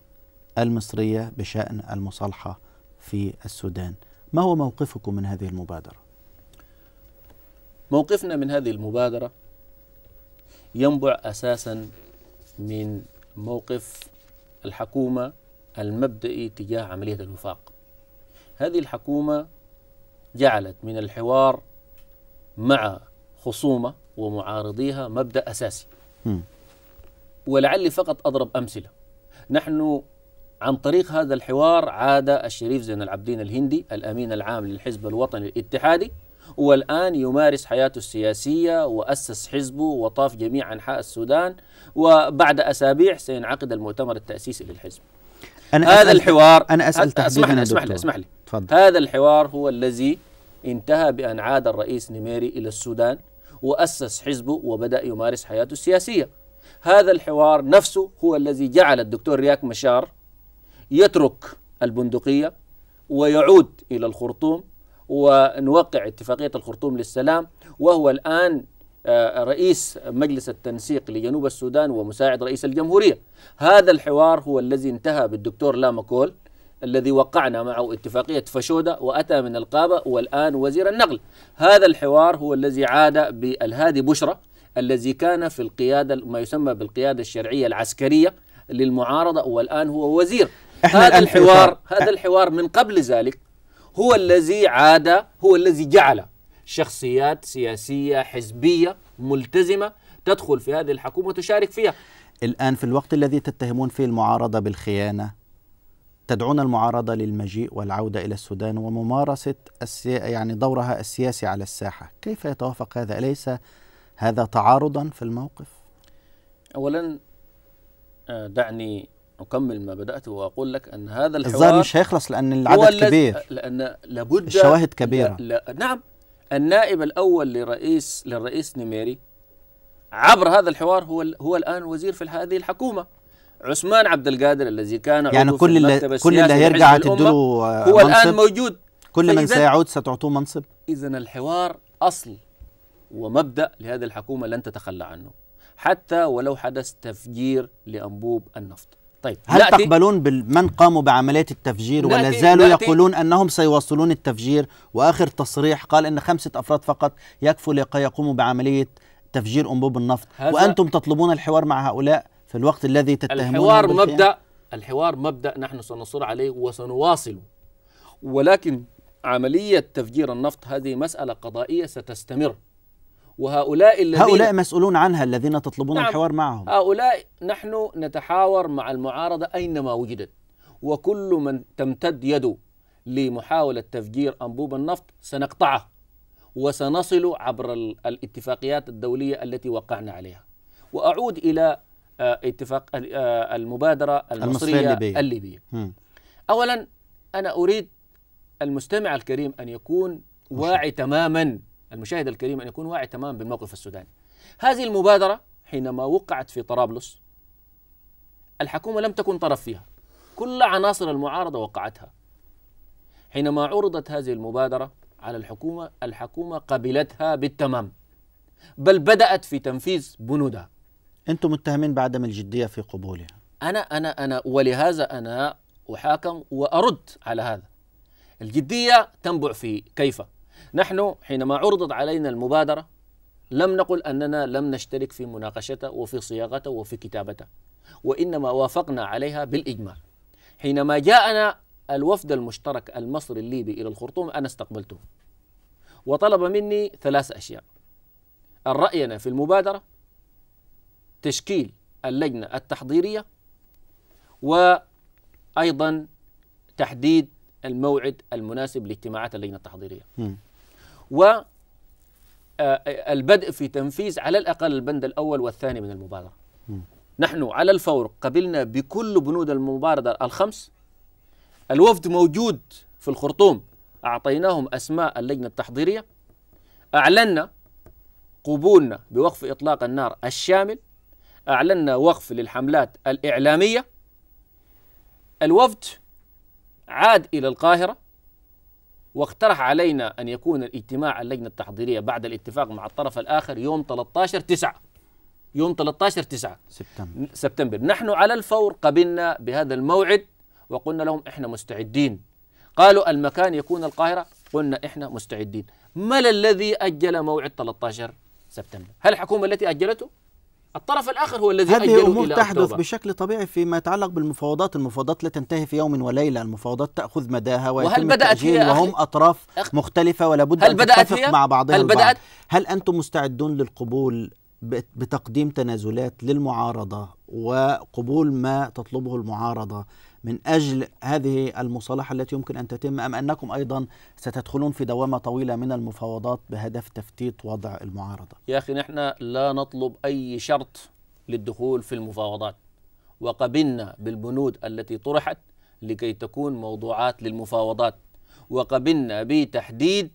المصرية بشأن المصالحة في السودان ما هو موقفكم من هذه المبادرة؟ موقفنا من هذه المبادرة ينبع أساسا من موقف الحكومة المبدئي تجاه عملية الوفاق هذه الحكومة جعلت من الحوار مع خصومة ومعارضيها مبدأ أساسي ولعلي فقط أضرب أمثلة نحن عن طريق هذا الحوار عاد الشريف زين العابدين الهندي الأمين العام للحزب الوطني الاتحادي والآن يمارس حياته السياسية وأسس حزبه وطاف جميع أنحاء السودان وبعد أسابيع سينعقد المؤتمر التأسيسي للحزب أنا هذا أسأل الحوار أنا أسأل تحديدا اسمح لي اسمح لي اسمح لي تفضل هذا الحوار هو الذي انتهى بأن عاد الرئيس نميري إلى السودان وأسس حزبه وبدأ يمارس حياته السياسية هذا الحوار نفسه هو الذي جعل الدكتور رياك مشار يترك البندقية ويعود إلى الخرطوم ونوقع اتفاقية الخرطوم للسلام وهو الآن آه، رئيس مجلس التنسيق لجنوب السودان ومساعد رئيس الجمهورية هذا الحوار هو الذي انتهى بالدكتور لامكول الذي وقعنا معه اتفاقية فشودة وأتى من القابة والآن وزير النقل هذا الحوار هو الذي عاد بالهادي بشرة الذي كان في القيادة ما يسمى بالقيادة الشرعية العسكرية للمعارضة والآن هو وزير هذا الحوار هذا الحوار من قبل ذلك هو الذي عاد هو الذي جعل شخصيات سياسية حزبية ملتزمة تدخل في هذه الحكومة وتشارك فيها الآن في الوقت الذي تتهمون فيه المعارضة بالخيانة تدعون المعارضة للمجيء والعودة إلى السودان وممارسة السي... يعني دورها السياسي على الساحة كيف يتوافق هذا أليس هذا تعارضا في الموقف أولا آه، دعني أكمل ما بدأت وأقول لك أن هذا الحوار الظاهر مش هيخلص لأن العدد كبير لأن لابد الشواهد كبيرة لا لا نعم النائب الأول لرئيس للرئيس نميري عبر هذا الحوار هو هو الآن وزير في هذه الحكومة عثمان عبد القادر الذي كان يعني كل اللي كل اللي هيرجع تدلو هو الآن موجود كل من سيعود ستعطوه منصب إذا الحوار أصل ومبدأ لهذه الحكومة لن تتخلى عنه حتى ولو حدث تفجير لأنبوب النفط طيب هل نأتي تقبلون بمن قاموا بعملية التفجير ولا زالوا يقولون أنهم سيواصلون التفجير وآخر تصريح قال أن خمسة أفراد فقط يكفوا ليقوموا بعملية تفجير أنبوب النفط وأنتم تطلبون الحوار مع هؤلاء في الوقت الذي تتهمون الحوار مبدأ الحوار مبدأ نحن سنصر عليه وسنواصله ولكن عملية تفجير النفط هذه مسألة قضائية ستستمر وهؤلاء الذين هؤلاء مسؤولون عنها الذين تطلبون نعم الحوار معهم هؤلاء نحن نتحاور مع المعارضة أينما وجدت وكل من تمتد يده لمحاولة تفجير أنبوب النفط سنقطعه وسنصل عبر الاتفاقيات الدولية التي وقعنا عليها وأعود إلى آه، اتفاق آه، المبادرة المصرية, المصرية الليبية, الليبية. أولا أنا أريد المستمع الكريم أن يكون واعي تماما المشاهد الكريم أن يكون واعي تماما بالموقف السوداني هذه المبادرة حينما وقعت في طرابلس الحكومة لم تكن طرف فيها كل عناصر المعارضة وقعتها حينما عرضت هذه المبادرة على الحكومة الحكومة قبلتها بالتمام بل بدأت في تنفيذ بنودها أنتم متهمين بعدم الجدية في قبولها أنا أنا أنا ولهذا أنا أحاكم وأرد على هذا الجدية تنبع في كيف نحن حينما عرضت علينا المبادرة لم نقل أننا لم نشترك في مناقشتها وفي صياغتها وفي كتابتها وإنما وافقنا عليها بالإجماع حينما جاءنا الوفد المشترك المصري الليبي إلى الخرطوم أنا استقبلته وطلب مني ثلاث أشياء رأينا في المبادرة تشكيل اللجنة التحضيرية وأيضا تحديد الموعد المناسب لاجتماعات اللجنة التحضيرية م. و آه، البدء في تنفيذ على الأقل البند الأول والثاني من المبادرة نحن على الفور قبلنا بكل بنود المبادرة الخمس الوفد موجود في الخرطوم أعطيناهم أسماء اللجنة التحضيرية أعلنا قبولنا بوقف إطلاق النار الشامل أعلنا وقف للحملات الإعلامية الوفد عاد إلى القاهرة واقترح علينا أن يكون الاجتماع اللجنة التحضيرية بعد الاتفاق مع الطرف الآخر يوم 13 9 يوم 13 9 سبتمبر سبتمبر نحن على الفور قبلنا بهذا الموعد وقلنا لهم احنا مستعدين قالوا المكان يكون القاهرة قلنا احنا مستعدين ما الذي أجل موعد 13 سبتمبر هل الحكومة التي أجلته الطرف الاخر هو الذي هذه امور إلى تحدث أكتوبر. بشكل طبيعي فيما يتعلق بالمفاوضات، المفاوضات لا تنتهي في يوم وليله، المفاوضات تاخذ مداها ويتم التاجيل هي وهم اطراف مختلفه ولا بد ان تتفق هي؟ مع بعضها هل البعض. بدأت؟ هل انتم مستعدون للقبول بتقديم تنازلات للمعارضه وقبول ما تطلبه المعارضه من أجل هذه المصالحة التي يمكن أن تتم أم أنكم أيضا ستدخلون في دوامة طويلة من المفاوضات بهدف تفتيت وضع المعارضة يا أخي نحن لا نطلب أي شرط للدخول في المفاوضات وقبلنا بالبنود التي طرحت لكي تكون موضوعات للمفاوضات وقبلنا بتحديد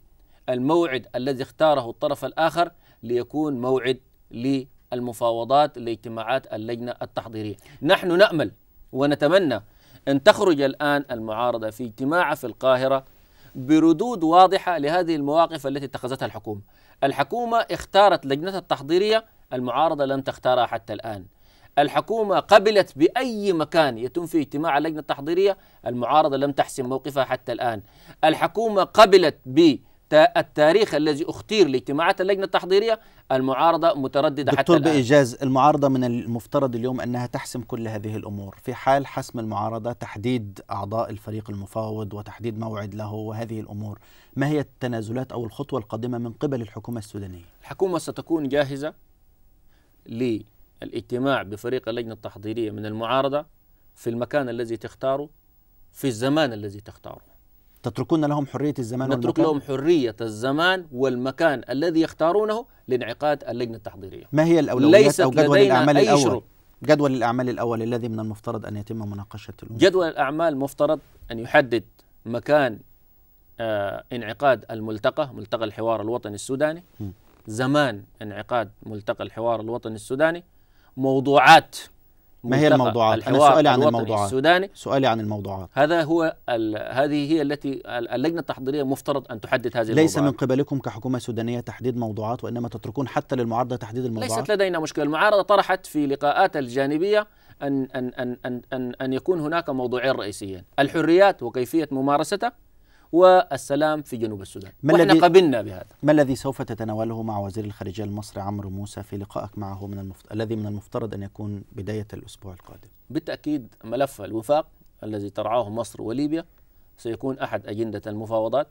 الموعد الذي اختاره الطرف الآخر ليكون موعد للمفاوضات لاجتماعات اللجنة التحضيرية نحن نأمل ونتمنى أن تخرج الآن المعارضة في اجتماع في القاهرة بردود واضحة لهذه المواقف التي اتخذتها الحكومة الحكومة اختارت لجنتها التحضيرية المعارضة لم تختارها حتى الآن الحكومة قبلت بأي مكان يتم فيه اجتماع اللجنة التحضيرية المعارضة لم تحسم موقفها حتى الآن الحكومة قبلت ب التاريخ الذي اختير لاجتماعات اللجنه التحضيريه المعارضه متردده حتى الان بايجاز المعارضه من المفترض اليوم انها تحسم كل هذه الامور في حال حسم المعارضه تحديد اعضاء الفريق المفاوض وتحديد موعد له وهذه الامور ما هي التنازلات او الخطوه القادمه من قبل الحكومه السودانيه الحكومه ستكون جاهزه للاجتماع بفريق اللجنه التحضيريه من المعارضه في المكان الذي تختاره في الزمان الذي تختاره تتركون لهم حرية الزمان نترك والمكان؟ لهم حرية الزمان والمكان الذي يختارونه لانعقاد اللجنة التحضيرية ما هي الأولويات أو جدول الأعمال الأول؟ شروط. جدول الأعمال الأول الذي من المفترض أن يتم مناقشة الأمور جدول الأعمال مفترض أن يحدد مكان آه انعقاد الملتقى ملتقى الحوار الوطني السوداني م. زمان انعقاد ملتقى الحوار الوطني السوداني موضوعات ما هي الموضوعات؟ أنا سؤالي عن الموضوعات السوداني سؤالي عن الموضوعات هذا هو هذه هي التي اللجنة التحضيرية مفترض أن تحدد هذه ليس الموضوعات ليس من قبلكم كحكومة سودانية تحديد موضوعات وإنما تتركون حتى للمعارضة تحديد الموضوعات ليست لدينا مشكلة المعارضة طرحت في لقاءاتها الجانبية أن أن أن أن أن يكون هناك موضوعين رئيسيين الحريات وكيفية ممارستها والسلام في جنوب السودان ما الذي قبلنا بهذا ما الذي سوف تتناوله مع وزير الخارجية المصري عمرو موسى في لقائك معه من المفت... الذي من المفترض أن يكون بداية الأسبوع القادم بالتأكيد ملف الوفاق الذي ترعاه مصر وليبيا سيكون أحد أجندة المفاوضات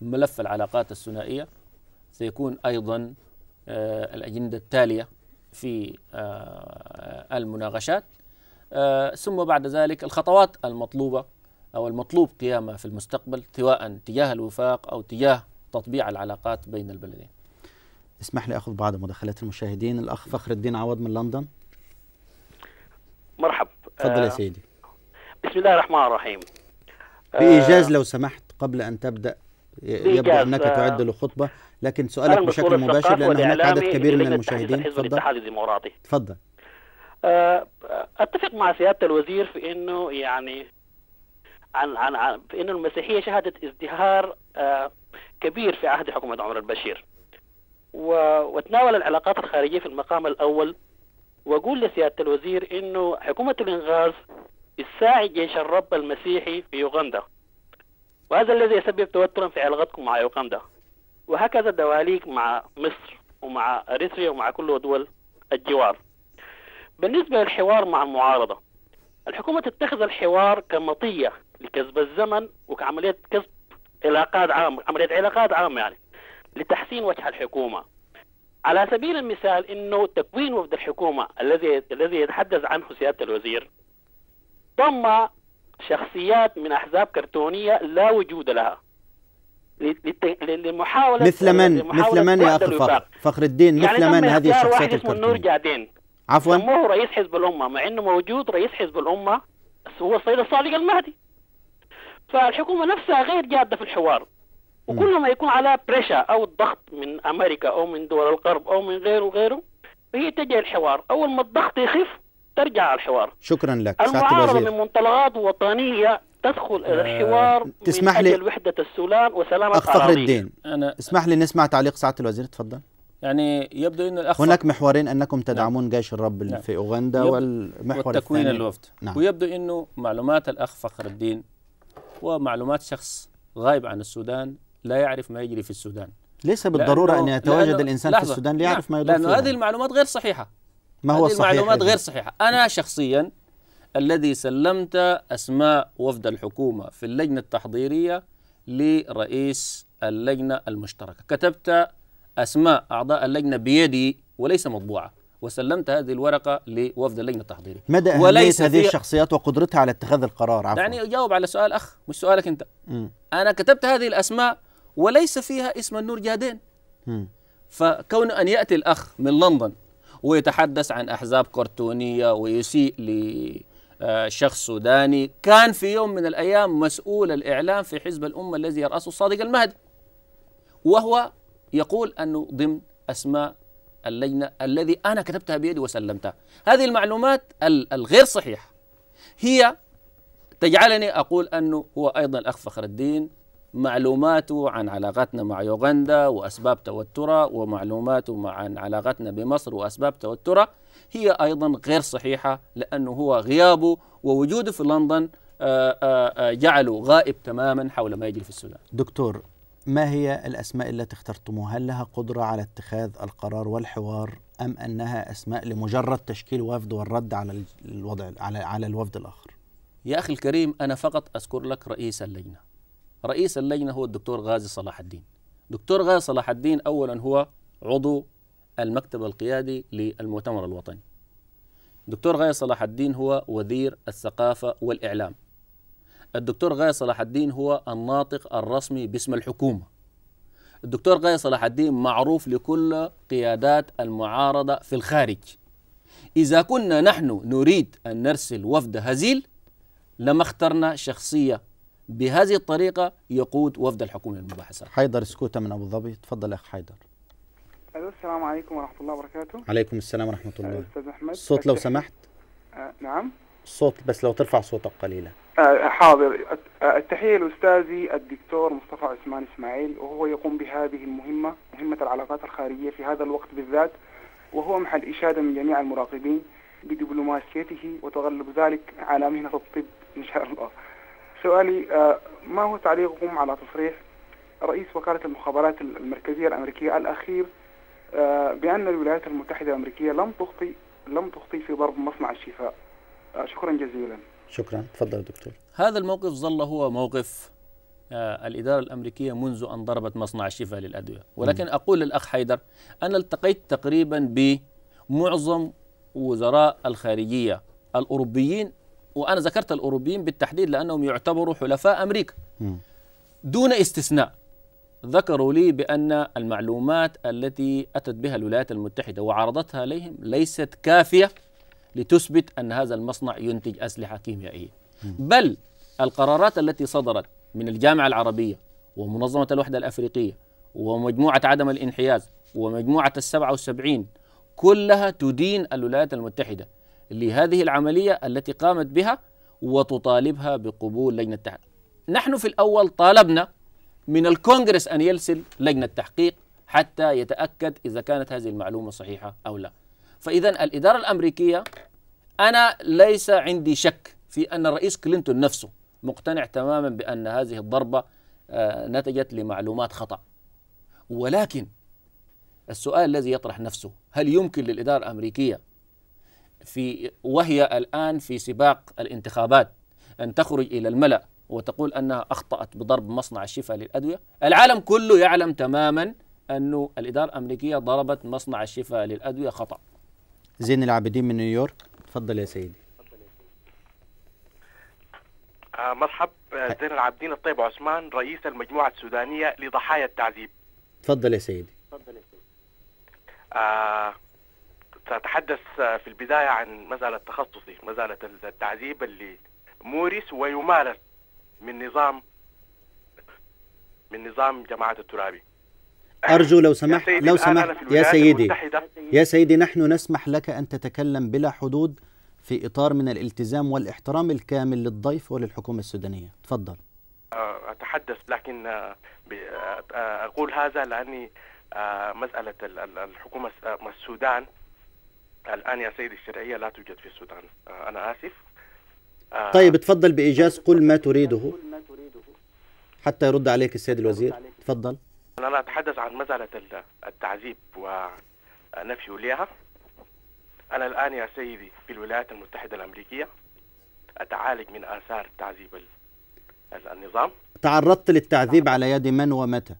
ملف العلاقات الثنائية سيكون أيضا آه، الأجندة التالية في آه، المناقشات آه، ثم بعد ذلك الخطوات المطلوبة أو المطلوب قيامه في المستقبل سواء تجاه الوفاق أو تجاه تطبيع العلاقات بين البلدين اسمح لي أخذ بعض مداخلات المشاهدين الأخ فخر الدين عوض من لندن مرحب تفضل يا آه، سيدي بسم الله الرحمن الرحيم بإيجاز آه، لو سمحت قبل أن تبدأ يبدو أنك آه، تعد لخطبة لكن سؤالك بشكل مباشر لأن هناك عدد كبير من المشاهدين تفضل الديمقراطي تفضل أتفق مع سيادة الوزير في أنه يعني عن عن, عن بأن المسيحية شهدت ازدهار آه، كبير في عهد حكومة عمر البشير وتناول العلاقات الخارجية في المقام الأول وأقول لسيادة الوزير أنه حكومة الإنغاز تساعد جيش الرب المسيحي في يوغندا وهذا الذي يسبب توترا في علاقتكم مع يوغندا وهكذا دواليك مع مصر ومع اريتريا ومع كل دول الجوار بالنسبه للحوار مع المعارضه الحكومه تتخذ الحوار كمطيه لكسب الزمن وعملية كسب علاقات عامة عملية علاقات عامة يعني لتحسين وجه الحكومة على سبيل المثال انه تكوين وفد الحكومة الذي الذي يتحدث عنه سيادة الوزير ضم شخصيات من احزاب كرتونية لا وجود لها لمحاولة مثل من لمحاولة مثل من يا اخي فخر فخر الدين يعني مثل من هذه الشخصيات الكرتونية جادين عفوا سموه رئيس حزب الامة مع انه موجود رئيس حزب الامة هو السيد الصادق المهدي فالحكومه نفسها غير جاده في الحوار وكل ما يكون على بريشا او الضغط من امريكا او من دول الغرب او من غيره وغيره فهي تجي الحوار اول ما الضغط يخف ترجع على الحوار شكرا لك المعارضه من منطلقات وطنيه تدخل الى آه، الحوار أه تسمح من أجل وحده السلام وسلامه اخ فخر الدين أنا اسمح لي نسمع تعليق سعاده الوزير تفضل يعني يبدو ان الاخ هناك محورين انكم نعم. تدعمون نعم. جيش الرب نعم. في اوغندا والمحور والتكوين الثاني الوفد نعم. ويبدو انه معلومات الاخ فخر الدين ومعلومات شخص غايب عن السودان لا يعرف ما يجري في السودان ليس بالضروره ان يتواجد الانسان في السودان نعم. ليعرف ما يدور لانه هذه المعلومات غير صحيحه ما هو صحيح المعلومات غير صحيحه انا شخصيا الذي سلمت اسماء وفد الحكومه في اللجنه التحضيريه لرئيس اللجنه المشتركه كتبت اسماء اعضاء اللجنه بيدي وليس مطبوعه وسلمت هذه الورقه لوفد اللجنه التحضيريه مدى اهميه هذه الشخصيات وقدرتها على اتخاذ القرار عفوا دعني اجاوب على سؤال اخ مش سؤالك انت م. انا كتبت هذه الاسماء وليس فيها اسم النور جادين م. فكون ان ياتي الاخ من لندن ويتحدث عن احزاب كرتونيه ويسيء لشخص آه، سوداني كان في يوم من الايام مسؤول الاعلام في حزب الامه الذي يراسه الصادق المهدي وهو يقول انه ضمن اسماء اللجنة الذي أنا كتبتها بيدي وسلمتها هذه المعلومات الغير صحيحة هي تجعلني أقول أنه هو أيضا الأخ فخر الدين معلوماته عن علاقاتنا مع يوغندا وأسباب توترها ومعلوماته عن علاقاتنا بمصر وأسباب توترها هي أيضا غير صحيحة لأنه هو غيابه ووجوده في لندن آه، آه، آه، جعله غائب تماما حول ما يجري في السودان دكتور ما هي الأسماء التي اخترتموها؟ هل لها قدرة على اتخاذ القرار والحوار أم أنها أسماء لمجرد تشكيل وفد والرد على الوضع على على الوفد الآخر؟ يا أخي الكريم أنا فقط أذكر لك رئيس اللجنة. رئيس اللجنة هو الدكتور غازي صلاح الدين. دكتور غازي صلاح الدين أولا هو عضو المكتب القيادي للمؤتمر الوطني. دكتور غازي صلاح الدين هو وزير الثقافة والإعلام الدكتور غاية صلاح الدين هو الناطق الرسمي باسم الحكومة الدكتور غاية صلاح الدين معروف لكل قيادات المعارضة في الخارج إذا كنا نحن نريد أن نرسل وفد هزيل لما اخترنا شخصية بهذه الطريقة يقود وفد الحكومة للمباحثات حيدر سكوتة من أبو ظبي تفضل يا أخ حيدر ألو السلام عليكم ورحمة الله وبركاته عليكم السلام ورحمة الله أستاذ أحمد الصوت لو سمحت أه نعم الصوت بس لو ترفع صوتك قليلا آه، حاضر التحية لأستاذي الدكتور مصطفى عثمان إسماعيل وهو يقوم بهذه المهمة مهمة العلاقات الخارجية في هذا الوقت بالذات وهو محل إشادة من جميع المراقبين بدبلوماسيته وتغلب ذلك على مهنة الطب إن شاء الله سؤالي آه، ما هو تعليقكم على تصريح رئيس وكالة المخابرات المركزية الأمريكية الأخير آه، بأن الولايات المتحدة الأمريكية لم تخطي لم تخطي في ضرب مصنع الشفاء شكرا جزيلا شكرا تفضل دكتور هذا الموقف ظل هو موقف آه، الإدارة الأمريكية منذ أن ضربت مصنع الشفاء للأدوية ولكن م. أقول للأخ حيدر أنا التقيت تقريبا بمعظم وزراء الخارجية الأوروبيين وأنا ذكرت الأوروبيين بالتحديد لأنهم يعتبروا حلفاء أمريكا م. دون استثناء ذكروا لي بأن المعلومات التي أتت بها الولايات المتحدة وعرضتها عليهم ليست كافية لتثبت أن هذا المصنع ينتج أسلحة كيميائية بل القرارات التي صدرت من الجامعة العربية ومنظمة الوحدة الأفريقية ومجموعة عدم الانحياز ومجموعة السبعة والسبعين كلها تدين الولايات المتحدة لهذه العملية التي قامت بها وتطالبها بقبول لجنة التحقيق نحن في الأول طالبنا من الكونغرس أن يرسل لجنة تحقيق حتى يتأكد إذا كانت هذه المعلومة صحيحة أو لا فإذا الإدارة الأمريكية أنا ليس عندي شك في أن الرئيس كلينتون نفسه مقتنع تماما بأن هذه الضربة آه، نتجت لمعلومات خطأ ولكن السؤال الذي يطرح نفسه هل يمكن للإدارة الأمريكية في وهي الآن في سباق الانتخابات أن تخرج إلى الملأ وتقول أنها أخطأت بضرب مصنع الشفاء للأدوية العالم كله يعلم تماما أن الإدارة الأمريكية ضربت مصنع الشفاء للأدوية خطأ زين العابدين من نيويورك تفضل يا سيدي آه، مرحب آه، زين العابدين الطيب عثمان رئيس المجموعة السودانية لضحايا التعذيب تفضل يا سيدي تفضل يا سيدي آه سأتحدث آه، في البداية عن مسألة تخصصي مسألة التعذيب اللي مورس ويمارس من نظام من نظام جماعة الترابي أرجو لو سمحت لو سمحت يا سيدي يا سيدي نحن نسمح لك أن تتكلم بلا حدود في إطار من الالتزام والاحترام الكامل للضيف وللحكومة السودانية تفضل آه، أتحدث لكن آه، آه، أقول هذا لأني مسألة الحكومة السودان الآن يا سيدي الشرعية لا توجد في السودان أنا آسف طيب تفضل بإيجاز كل ما تريده حتى يرد عليك السيد الوزير تفضل أنا لا أتحدث عن مسألة التعذيب ونفي لها أنا الآن يا سيدي في الولايات المتحدة الأمريكية أتعالج من آثار تعذيب النظام تعرضت للتعذيب على يد من ومتى؟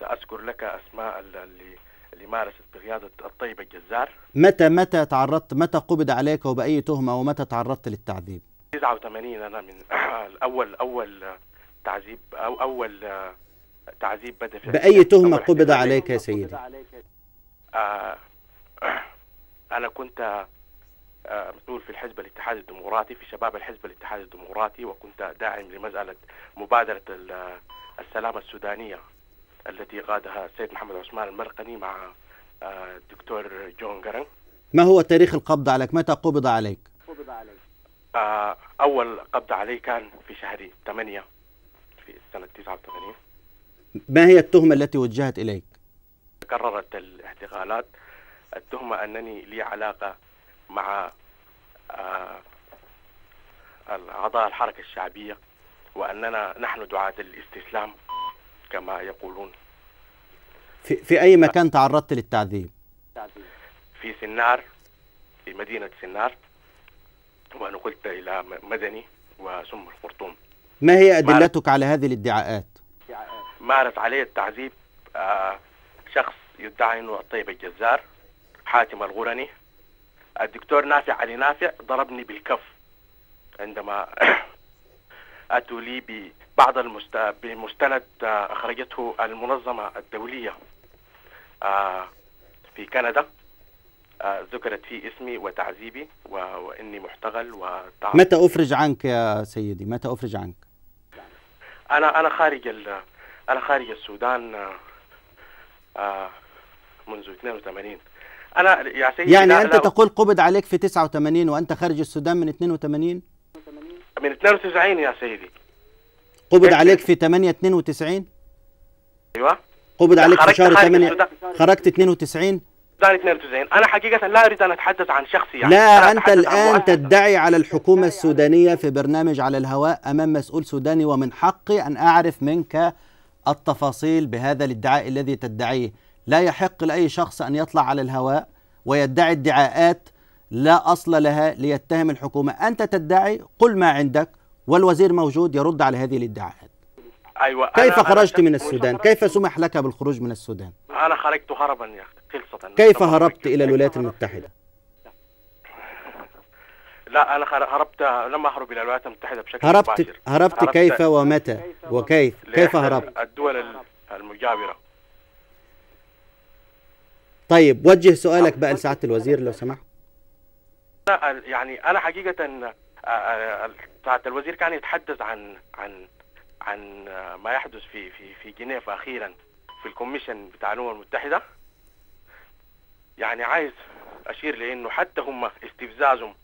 سأذكر لك أسماء اللي اللي مارست بقيادة الطيب الجزار متى متى تعرضت متى قبض عليك وبأي تهمة ومتى تعرضت للتعذيب؟ 89 أنا من <clears throat> أول أول تعذيب أو أول آه، تعذيب بدأ في بأي تهمة قبض عليك يا سيدي؟ آه، أنا كنت آه، مسؤول في الحزب الاتحاد الديمقراطي في شباب الحزب الاتحاد الديمقراطي وكنت داعم لمسألة مبادرة السلام السودانية التي قادها السيد محمد عثمان المرقني مع الدكتور جون جرن ما هو تاريخ القبض عليك؟ متى قبض عليك؟ قبض عليك؟ أول قبض علي كان في شهر 8 سنة 89 ما هي التهمة التي وجهت إليك؟ تكررت الاعتقالات التهمة أنني لي علاقة مع آه، أعضاء الحركة الشعبية وأننا نحن دعاة الاستسلام كما يقولون في, في أي مكان تعرضت للتعذيب؟ في سنار في مدينة سنار ونقلت إلى مدني وسم الخرطوم ما هي أدلتك على هذه الادعاءات؟ مارس عليه التعذيب آه، شخص يدعي أنه الطيب الجزار حاتم الغرني الدكتور نافع علي نافع ضربني بالكف عندما <coughs> أتوا لي ببعض المست... بمستند آه، أخرجته المنظمة الدولية آه، في كندا ذكرت فيه اسمي وتعذيبي وإني محتغل وتعب. متى أفرج عنك يا سيدي متى أفرج عنك انا انا خارج ال... انا خارج السودان آه، منذ 82 انا يا سيدي يعني انت لا تقول قبض عليك في 89 وانت خارج السودان من 82 من 92 يا سيدي قبض إيه، إيه. أيوة. عليك في 8 92 ايوه قبض عليك في شهر 8 خرجت 92 دان 92 انا حقيقه لا اريد ان اتحدث عن شخصي يعني لا انت الان تدعي على الحكومه السودانيه في برنامج على الهواء امام مسؤول سوداني ومن حقي ان اعرف منك التفاصيل بهذا الادعاء الذي تدعيه لا يحق لاي شخص ان يطلع على الهواء ويدعي ادعاءات لا اصل لها ليتهم الحكومه انت تدعي قل ما عندك والوزير موجود يرد على هذه الادعاءات أيوة كيف خرجت من السودان كيف سمح لك بالخروج من السودان انا خرجت هربا يا اخي كيف هربت إلى الولايات المتحدة؟ لا أنا هربت لم أهرب إلى الولايات المتحدة بشكل هربت مباشر هربت كيف ومتى وكيف؟ كيف هربت؟ الدول المجاورة طيب وجه سؤالك بقى لسعادة الوزير لو سمحت لا يعني أنا حقيقة آه، آه، سعادة الوزير كان يتحدث عن عن عن ما يحدث في في في جنيف أخيرا في الكوميشن بتاع الأمم المتحدة يعني عايز اشير لانه حتى هم استفزازهم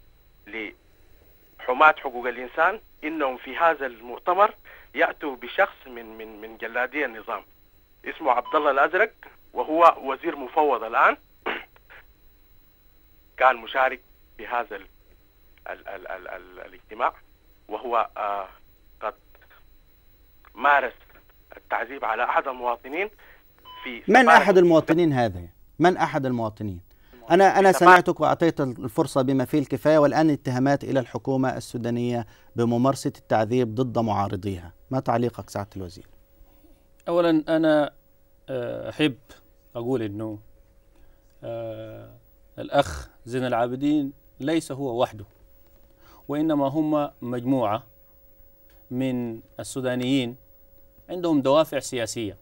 لحماة حقوق الانسان انهم في هذا المؤتمر ياتوا بشخص من من من جلادي النظام اسمه عبد الله الازرق وهو وزير مفوض الان <coughs> كان مشارك في هذا ال ال ال ال ال الاجتماع وهو آه قد مارس التعذيب على احد المواطنين في من احد المواطنين هذا؟ من أحد المواطنين أنا أنا سمعتك وأعطيت الفرصة بما فيه الكفاية والآن اتهامات إلى الحكومة السودانية بممارسة التعذيب ضد معارضيها ما تعليقك سعادة الوزير؟ أولا أنا آه، أحب أقول أنه آه، الأخ زين العابدين ليس هو وحده وإنما هم مجموعة من السودانيين عندهم دوافع سياسية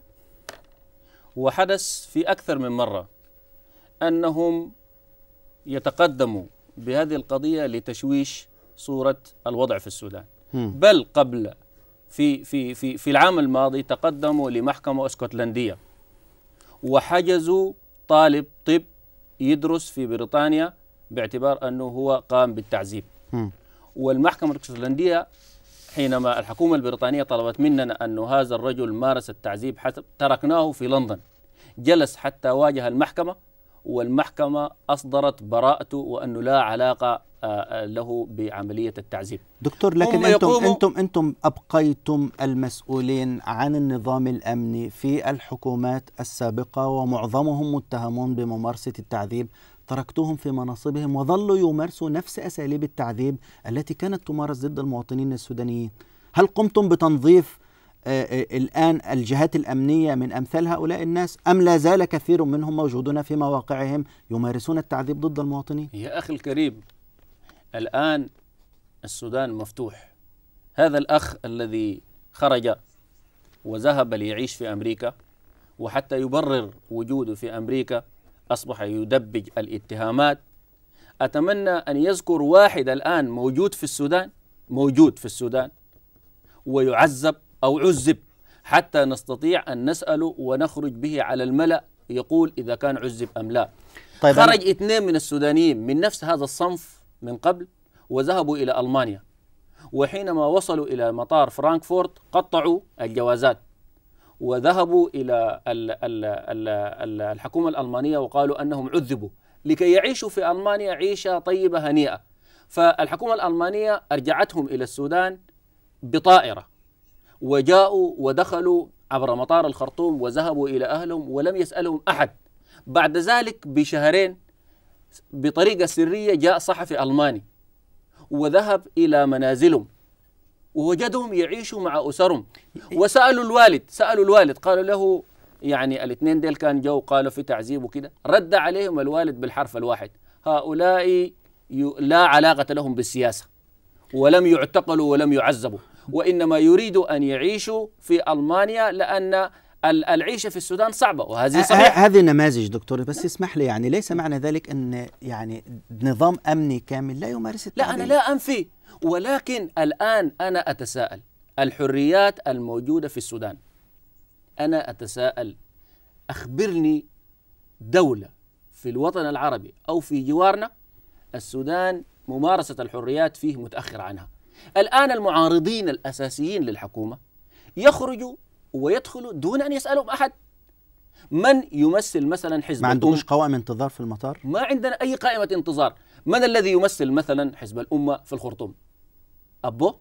وحدث في أكثر من مرة أنهم يتقدموا بهذه القضية لتشويش صورة الوضع في السودان بل قبل في في في في العام الماضي تقدموا لمحكمة اسكتلندية وحجزوا طالب طب يدرس في بريطانيا باعتبار أنه هو قام بالتعذيب والمحكمة الاسكتلندية حينما الحكومة البريطانية طلبت مننا أن هذا الرجل مارس التعذيب حسب تركناه في لندن جلس حتى واجه المحكمة والمحكمة أصدرت براءته وأنه لا علاقة آه، آه، له بعملية التعذيب دكتور لكن أنتم, أنتم, أنتم أبقيتم المسؤولين عن النظام الأمني في الحكومات السابقة ومعظمهم متهمون بممارسة التعذيب تركتوهم في مناصبهم وظلوا يمارسوا نفس أساليب التعذيب التي كانت تمارس ضد المواطنين السودانيين هل قمتم بتنظيف آه، آه، الآن الجهات الأمنية من أمثال هؤلاء الناس أم لا زال كثير منهم موجودون في مواقعهم يمارسون التعذيب ضد المواطنين يا أخي الكريم الآن السودان مفتوح هذا الأخ الذي خرج وذهب ليعيش في أمريكا وحتى يبرر وجوده في أمريكا أصبح يدبج الاتهامات أتمنى أن يذكر واحد الآن موجود في السودان موجود في السودان ويعذب أو عذب حتى نستطيع أن نسأله ونخرج به على الملأ يقول إذا كان عذب أم لا طيب خرج اثنين من السودانيين من نفس هذا الصنف من قبل وذهبوا إلى ألمانيا وحينما وصلوا إلى مطار فرانكفورت قطعوا الجوازات وذهبوا إلى الحكومة الألمانية وقالوا أنهم عذبوا لكي يعيشوا في ألمانيا عيشة طيبة هنيئة فالحكومة الألمانية أرجعتهم إلى السودان بطائرة وجاءوا ودخلوا عبر مطار الخرطوم وذهبوا إلى أهلهم ولم يسألهم أحد بعد ذلك بشهرين بطريقة سرية جاء صحفي ألماني وذهب إلى منازلهم ووجدهم يعيشوا مع أسرهم وسألوا الوالد سألوا الوالد قالوا له يعني الاثنين ديل كان جو قالوا في تعذيب وكده رد عليهم الوالد بالحرف الواحد هؤلاء لا علاقة لهم بالسياسة ولم يعتقلوا ولم يعذبوا وإنما يريد أن يعيشوا في ألمانيا لأن العيشه في السودان صعبة وهذه أه، أه، صحيح هذه نماذج دكتور بس اسمح لي يعني ليس معنى ذلك أن يعني نظام أمني كامل لا يمارس التعليم. لا أنا لا أنفي ولكن الآن أنا أتساءل الحريات الموجودة في السودان أنا أتساءل أخبرني دولة في الوطن العربي أو في جوارنا السودان ممارسة الحريات فيه متأخر عنها الآن المعارضين الأساسيين للحكومة يخرجوا ويدخلوا دون أن يسألهم أحد من يمثل مثلا حزب ما عندهمش قوائم انتظار في المطار؟ ما عندنا أي قائمة انتظار من الذي يمثل مثلا حزب الأمة في الخرطوم؟ أبو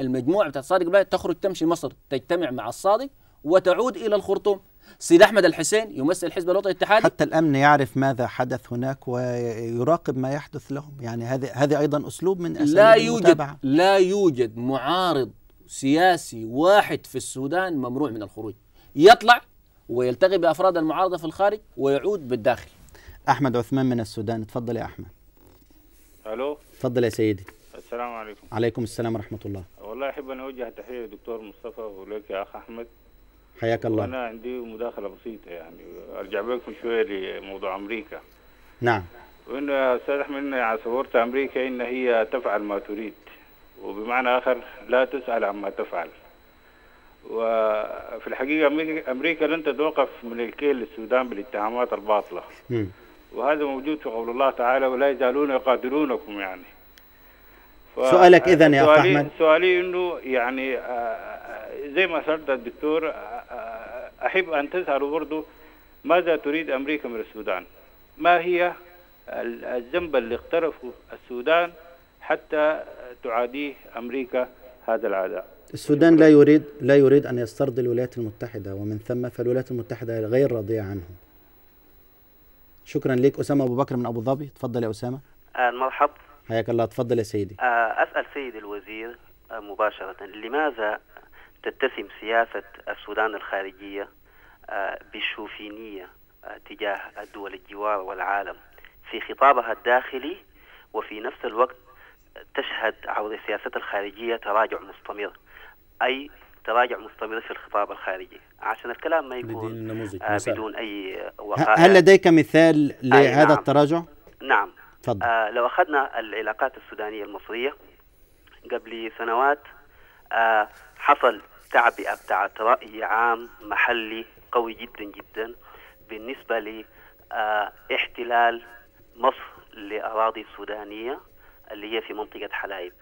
المجموعة بتاعت صادق بقى تخرج تمشي مصر تجتمع مع الصادق وتعود إلى الخرطوم سيد أحمد الحسين يمثل الحزب الوطني الاتحادي حتى الأمن يعرف ماذا حدث هناك ويراقب ما يحدث لهم يعني هذه هذه أيضا أسلوب من أساليب لا يوجد المتابعة. لا يوجد معارض سياسي واحد في السودان ممنوع من الخروج يطلع ويلتقي بأفراد المعارضة في الخارج ويعود بالداخل أحمد عثمان من السودان تفضل يا أحمد ألو تفضل يا سيدي السلام عليكم عليكم السلام ورحمة الله والله أحب أن أوجه تحية للدكتور مصطفى ولك يا أخ أحمد حياك الله أنا عندي مداخلة بسيطة يعني أرجع بكم شوية لموضوع أمريكا نعم وإن أستاذ أحمد يعني صورت أمريكا إن هي تفعل ما تريد وبمعنى آخر لا تسأل عما تفعل وفي الحقيقة أمريكا لن تتوقف من الكيل للسودان بالاتهامات الباطلة م. وهذا موجود في قول الله تعالى ولا يزالون يقاتلونكم يعني ف... سؤالك إذا يا أخ أحمد سؤالي إنه يعني آه، زي ما سألت الدكتور أحب أن تسألوا برضو ماذا تريد أمريكا من السودان ما هي الذنب اللي اقترفه السودان حتى تعاديه أمريكا هذا العداء السودان لا يريد لا يريد أن يسترضي الولايات المتحدة ومن ثم فالولايات المتحدة غير راضية عنه شكرا لك أسامة أبو بكر من أبو ظبي تفضل يا أسامة مرحب حياك الله تفضل يا سيدي أسأل سيد الوزير مباشرة لماذا تتسم سياسة السودان الخارجية آه، بالشوفينية آه، تجاه الدول الجوار والعالم في خطابها الداخلي وفي نفس الوقت تشهد عوض سياسة الخارجية تراجع مستمر أي تراجع مستمر في الخطاب الخارجي عشان الكلام ما يكون آه، بدون أي وقائع هل لديك مثال لهذا نعم. التراجع؟ نعم فضل. آه لو أخذنا العلاقات السودانية المصرية قبل سنوات آه حصل التعبئة بتاعت رأي عام محلي قوي جدا جدا بالنسبة لاحتلال آه، مصر لأراضي سودانيه اللي هي في منطقة حلايب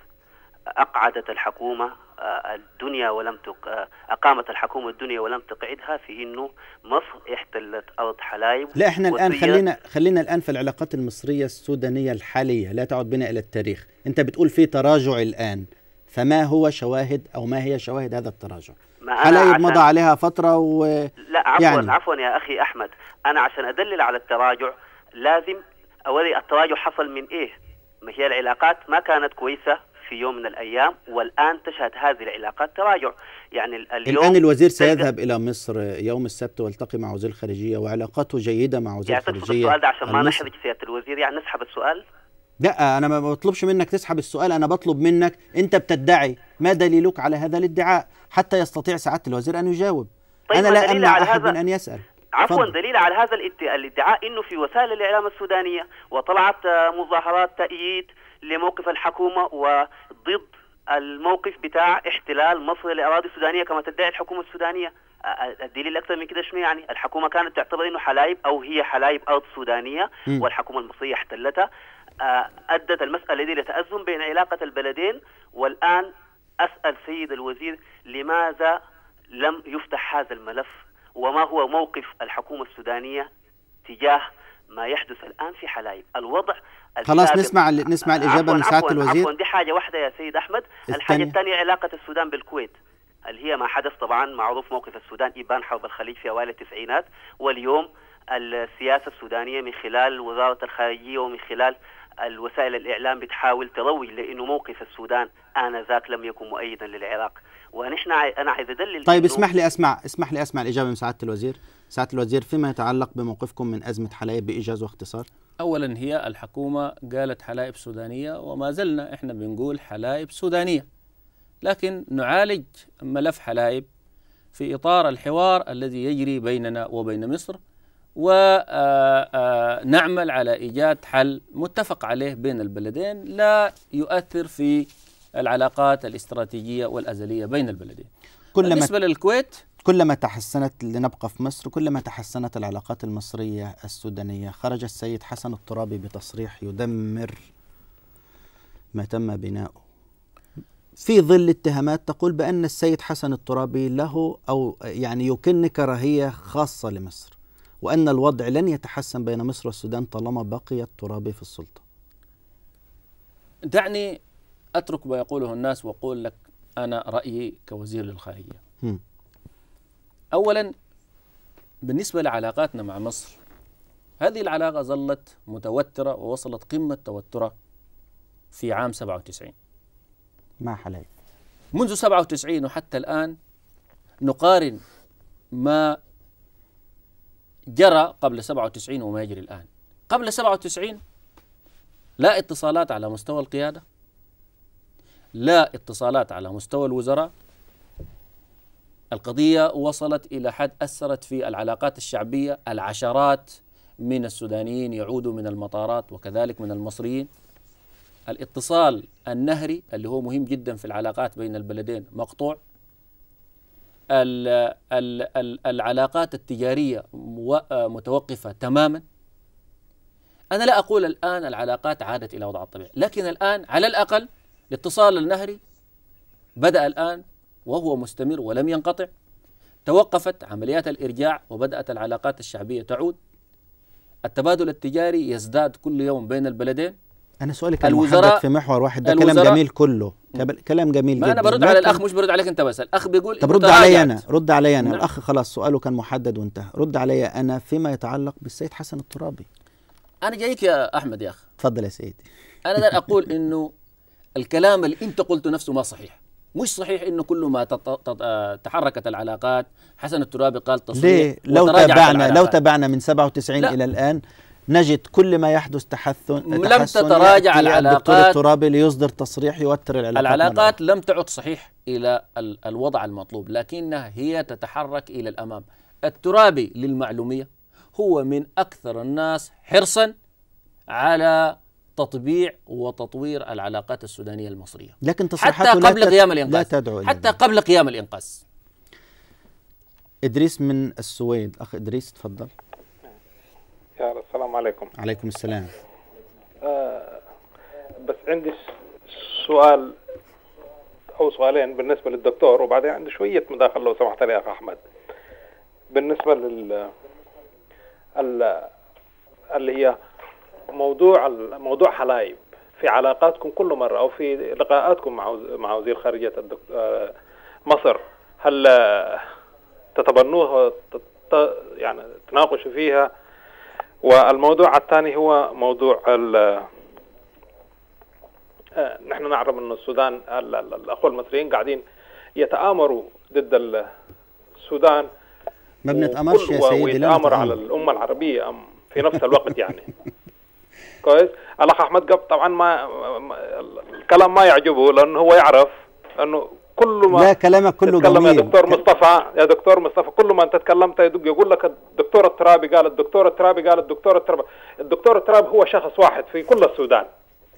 أقعدت الحكومة آه، الدنيا ولم تق... آه، أقامت الحكومة الدنيا ولم تقعدها في إنه مصر احتلت أرض حلايب لا إحنا الآن خلينا خلينا الآن في العلاقات المصرية السودانية الحالية لا تعد بنا إلى التاريخ أنت بتقول في تراجع الآن فما هو شواهد او ما هي شواهد هذا التراجع؟ حلايب مضى عليها فتره و لا عفوا يعني عفوا يا اخي احمد انا عشان ادلل على التراجع لازم اوري التراجع حصل من ايه؟ ما هي العلاقات ما كانت كويسه في يوم من الايام والان تشهد هذه العلاقات تراجع يعني اليوم الان الوزير سيذهب الى مصر يوم السبت ويلتقي مع وزير الخارجيه وعلاقاته جيده مع وزير الخارجيه يعني السؤال ده عشان ما نحرج سياده الوزير يعني نسحب السؤال لا انا ما بطلبش منك تسحب السؤال انا بطلب منك انت بتدعي ما دليلك على هذا الادعاء حتى يستطيع سعاده الوزير ان يجاوب طيب انا لا امنع احد هذا... من ان يسال عفوا دليل على هذا الادعاء انه في وسائل الاعلام السودانيه وطلعت آه، مظاهرات تأييد لموقف الحكومه وضد الموقف بتاع احتلال مصر للاراضي السودانيه كما تدعي الحكومه السودانيه الدليل اكثر من كده شنو يعني الحكومه كانت تعتبر انه حلايب او هي حلايب ارض سودانيه والحكومه المصريه احتلتها آه، أدت المسألة دي لتأزم بين علاقة البلدين والآن أسأل سيد الوزير لماذا لم يفتح هذا الملف وما هو موقف الحكومة السودانية تجاه ما يحدث الآن في حلايب الوضع خلاص نسمع نسمع الإجابة من سعادة الوزير عفوا دي حاجة واحدة يا سيد أحمد الحاجة الثانية علاقة السودان بالكويت اللي هي ما حدث طبعا معروف موقف السودان إبان حرب الخليج في أوائل التسعينات واليوم السياسة السودانية من خلال وزارة الخارجية ومن خلال الوسائل الإعلام بتحاول تروج لأنه موقف السودان آنذاك لم يكن مؤيدا للعراق ونحن أنا عايز أدلل طيب اسمح لي أسمع اسمح لي أسمع الإجابة من سعادة الوزير سعادة الوزير فيما يتعلق بموقفكم من أزمة حلائب بإيجاز واختصار أولا هي الحكومة قالت حلائب سودانية وما زلنا إحنا بنقول حلائب سودانية لكن نعالج ملف حلائب في إطار الحوار الذي يجري بيننا وبين مصر ونعمل على إيجاد حل متفق عليه بين البلدين لا يؤثر في العلاقات الاستراتيجية والأزلية بين البلدين كلما بالنسبة للكويت كلما تحسنت لنبقى في مصر كلما تحسنت العلاقات المصرية السودانية خرج السيد حسن الترابي بتصريح يدمر ما تم بناؤه في ظل اتهامات تقول بأن السيد حسن الترابي له أو يعني يكن كراهية خاصة لمصر وأن الوضع لن يتحسن بين مصر والسودان طالما بقي الترابي في السلطة دعني أترك ما يقوله الناس وأقول لك أنا رأيي كوزير للخارجية أولا بالنسبة لعلاقاتنا مع مصر هذه العلاقة ظلت متوترة ووصلت قمة توترها في عام 97 ما حليت منذ 97 وحتى الآن نقارن ما جرى قبل 97 وما يجري الآن قبل 97 لا اتصالات على مستوى القيادة لا اتصالات على مستوى الوزراء القضية وصلت إلى حد أثرت في العلاقات الشعبية العشرات من السودانيين يعودوا من المطارات وكذلك من المصريين الاتصال النهري اللي هو مهم جدا في العلاقات بين البلدين مقطوع العلاقات التجارية متوقفة تماما أنا لا أقول الآن العلاقات عادت إلى وضع الطبيعي لكن الآن على الأقل الاتصال النهري بدأ الآن وهو مستمر ولم ينقطع توقفت عمليات الإرجاع وبدأت العلاقات الشعبية تعود التبادل التجاري يزداد كل يوم بين البلدين انا سؤالي كان الوزراء في محور واحد ده كلام جميل كله كلام جميل جدا ما انا برد على الاخ مش برد عليك انت بس الاخ بيقول طب رد علي انا رد علي انا نعم. الاخ خلاص سؤاله كان محدد وانتهى رد علي انا فيما يتعلق بالسيد حسن الترابي انا جايك يا احمد يا اخ تفضل يا سيدي انا دار اقول انه الكلام اللي انت قلته نفسه ما صحيح مش صحيح انه كل ما تحركت العلاقات حسن الترابي قال تصريح ليه لو تابعنا لو تابعنا من 97 لا. الى الان نجد كل ما يحدث تحسن لم تتراجع العلاقات الترابي ليصدر تصريح يوتر العلاقات العلاقات لم تعد صحيح إلى الوضع المطلوب لكنها هي تتحرك إلى الأمام الترابي للمعلومية هو من أكثر الناس حرصا على تطبيع وتطوير العلاقات السودانية المصرية لكن تصريحاته حتى قبل قيام الإنقاذ لا تدعو حتى قبل قيام الإنقاذ إدريس من السويد أخ إدريس تفضل يا السلام عليكم عليكم السلام آه بس عندي سؤال او سؤالين بالنسبه للدكتور وبعدين عندي شويه مداخله لو سمحت لي يا اخ احمد بالنسبه لل اللي هي موضوع موضوع حلايب في علاقاتكم كل مره او في لقاءاتكم مع مع وزير خارجيه الدكتور آه، مصر هل تتبنوها يعني تناقشوا فيها والموضوع الثاني هو موضوع ال آه، نحن نعرف أن السودان الأخوة المصريين قاعدين يتآمروا ضد السودان ما بنتآمرش يا سيدي ويتآمر على الأمة العربية أم في نفس الوقت يعني <laughs> كويس الأخ أحمد قب طبعا ما الكلام ما يعجبه لأنه هو يعرف أنه كل ما لا كلامك كله جميل يا دكتور مصطفى يا دكتور مصطفى كل ما انت تكلمت يدق يقول لك الدكتور الترابي قال الدكتور الترابي قال الدكتور الترابي الدكتور الترابي هو شخص واحد في كل السودان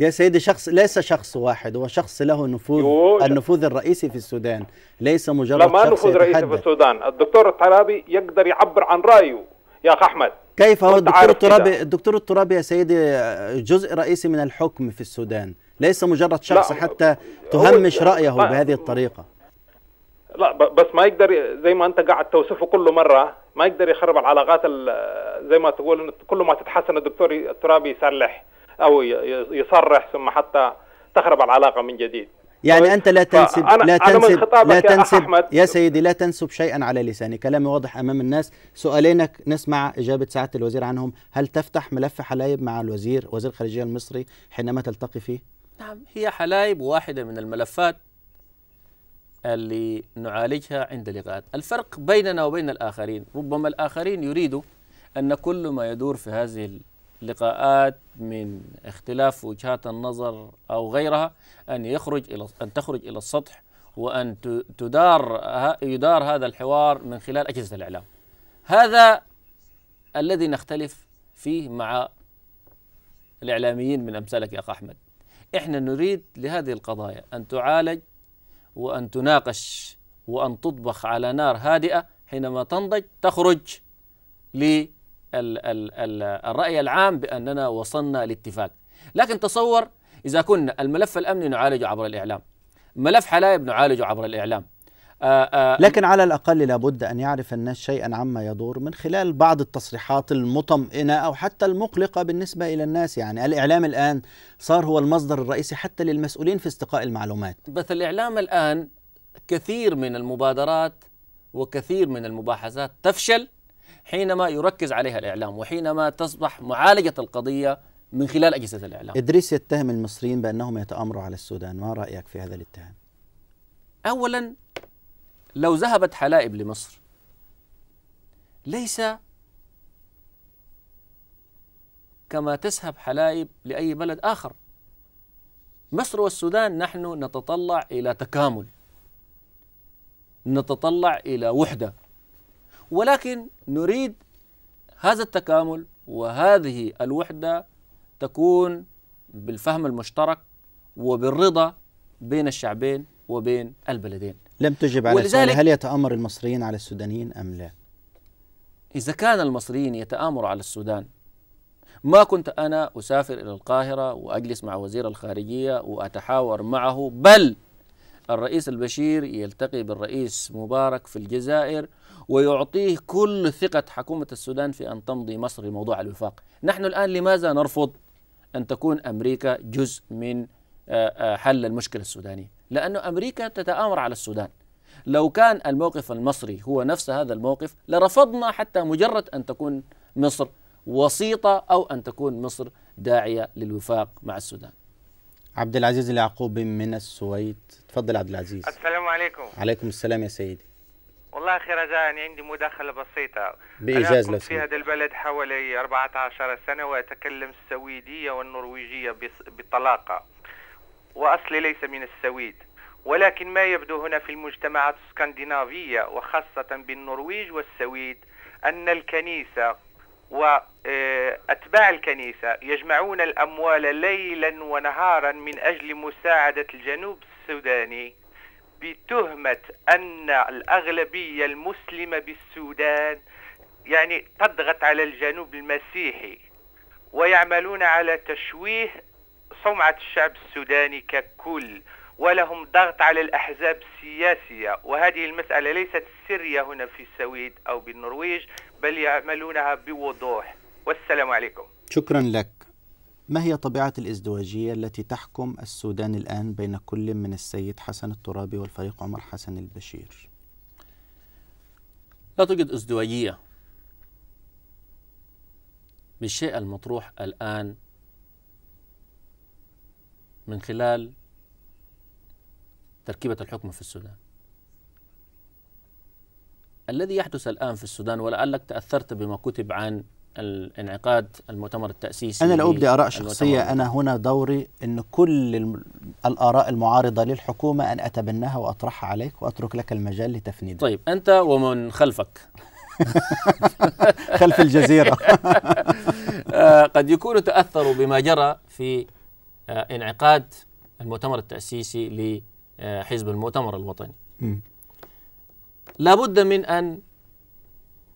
يا سيدي شخص ليس شخص واحد هو شخص له نفوذ النفوذ الرئيسي في السودان ليس مجرد لا ما شخص نفوذ رئيسي في السودان الدكتور الترابي يقدر يعبر عن رايه يا اخ احمد كيف هو الدكتور الترابي الدكتور الترابي يا سيدي جزء رئيسي من الحكم في السودان ليس مجرد شخص حتى تهمش رأيه بهذه الطريقة لا بس ما يقدر زي ما انت قاعد توصفه كل مره ما يقدر يخرب العلاقات زي ما تقول كل ما تتحسن الدكتور الترابي يسلح او يصرح ثم حتى تخرب العلاقه من جديد يعني طيب، انت لا تنسب لا تنسب لا تنسب يا, يا سيدي لا تنسب شيئا على لساني كلامي واضح امام الناس سؤالينك نسمع اجابه سعاده الوزير عنهم هل تفتح ملف حلايب مع الوزير وزير الخارجيه المصري حينما تلتقي فيه نعم هي حلايب واحدة من الملفات اللي نعالجها عند لقاءات الفرق بيننا وبين الآخرين ربما الآخرين يريدوا أن كل ما يدور في هذه اللقاءات من اختلاف وجهات النظر أو غيرها أن يخرج إلى أن تخرج إلى السطح وأن تدار يدار هذا الحوار من خلال أجهزة الإعلام هذا الذي نختلف فيه مع الإعلاميين من أمثالك يا أخ أحمد احنا نريد لهذه القضايا ان تعالج وان تناقش وان تطبخ على نار هادئه حينما تنضج تخرج للرأي العام بأننا وصلنا لاتفاق لكن تصور إذا كنا الملف الأمني نعالجه عبر الإعلام ملف حلايب نعالجه عبر الإعلام آه، آه، لكن على الأقل لابد أن يعرف الناس شيئا عما يدور من خلال بعض التصريحات المطمئنة أو حتى المقلقة بالنسبة إلى الناس يعني الإعلام الآن صار هو المصدر الرئيسي حتى للمسؤولين في استقاء المعلومات بس الإعلام الآن كثير من المبادرات وكثير من المباحثات تفشل حينما يركز عليها الإعلام وحينما تصبح معالجة القضية من خلال أجهزة الإعلام إدريس يتهم المصريين بأنهم يتآمروا على السودان ما رأيك في هذا الاتهام؟ أولا لو ذهبت حلائب لمصر ليس كما تذهب حلائب لأي بلد آخر مصر والسودان نحن نتطلع إلى تكامل نتطلع إلى وحدة ولكن نريد هذا التكامل وهذه الوحدة تكون بالفهم المشترك وبالرضا بين الشعبين وبين البلدين لم تجب على السؤال هل يتآمر المصريين على السودانيين أم لا إذا كان المصريين يتآمروا على السودان ما كنت أنا أسافر إلى القاهرة وأجلس مع وزير الخارجية وأتحاور معه بل الرئيس البشير يلتقي بالرئيس مبارك في الجزائر ويعطيه كل ثقة حكومة السودان في أن تمضي مصر لموضوع الوفاق نحن الآن لماذا نرفض أن تكون أمريكا جزء من آه، آه، حل المشكلة السودانية لأنه أمريكا تتآمر على السودان لو كان الموقف المصري هو نفس هذا الموقف لرفضنا حتى مجرد أن تكون مصر وسيطة أو أن تكون مصر داعية للوفاق مع السودان عبد العزيز اليعقوبي من السويد تفضل عبد العزيز السلام عليكم عليكم السلام يا سيدي والله اخي رجاء عندي مداخله بسيطه بإجازة انا كنت في هذا البلد حوالي 14 سنه واتكلم السويديه والنرويجيه بطلاقه وأصلي ليس من السويد ولكن ما يبدو هنا في المجتمعات الاسكندنافية وخاصة بالنرويج والسويد أن الكنيسة وأتباع آه، الكنيسة يجمعون الأموال ليلا ونهارا من أجل مساعدة الجنوب السوداني بتهمة أن الأغلبية المسلمة بالسودان يعني تضغط على الجنوب المسيحي ويعملون على تشويه سمعة الشعب السوداني ككل ولهم ضغط على الأحزاب السياسية وهذه المسألة ليست سرية هنا في السويد أو بالنرويج بل يعملونها بوضوح والسلام عليكم شكرا لك ما هي طبيعة الازدواجية التي تحكم السودان الآن بين كل من السيد حسن الترابي والفريق عمر حسن البشير؟ لا توجد ازدواجية بالشيء المطروح الآن من خلال تركيبة الحكم في السودان الذي يحدث الآن في السودان ولعلك تأثرت بما كتب عن انعقاد المؤتمر التأسيسي أنا لا أبدي آراء شخصية أنا هنا دوري أن كل الآراء المعارضة للحكومة أن أتبناها وأطرحها عليك وأترك لك المجال لتفنيدها طيب أنت ومن خلفك <laughs> خلف الجزيرة <laughs> آه، قد يكونوا تأثروا بما جرى في آه، انعقاد المؤتمر التأسيسي لحزب المؤتمر الوطني لا لابد من أن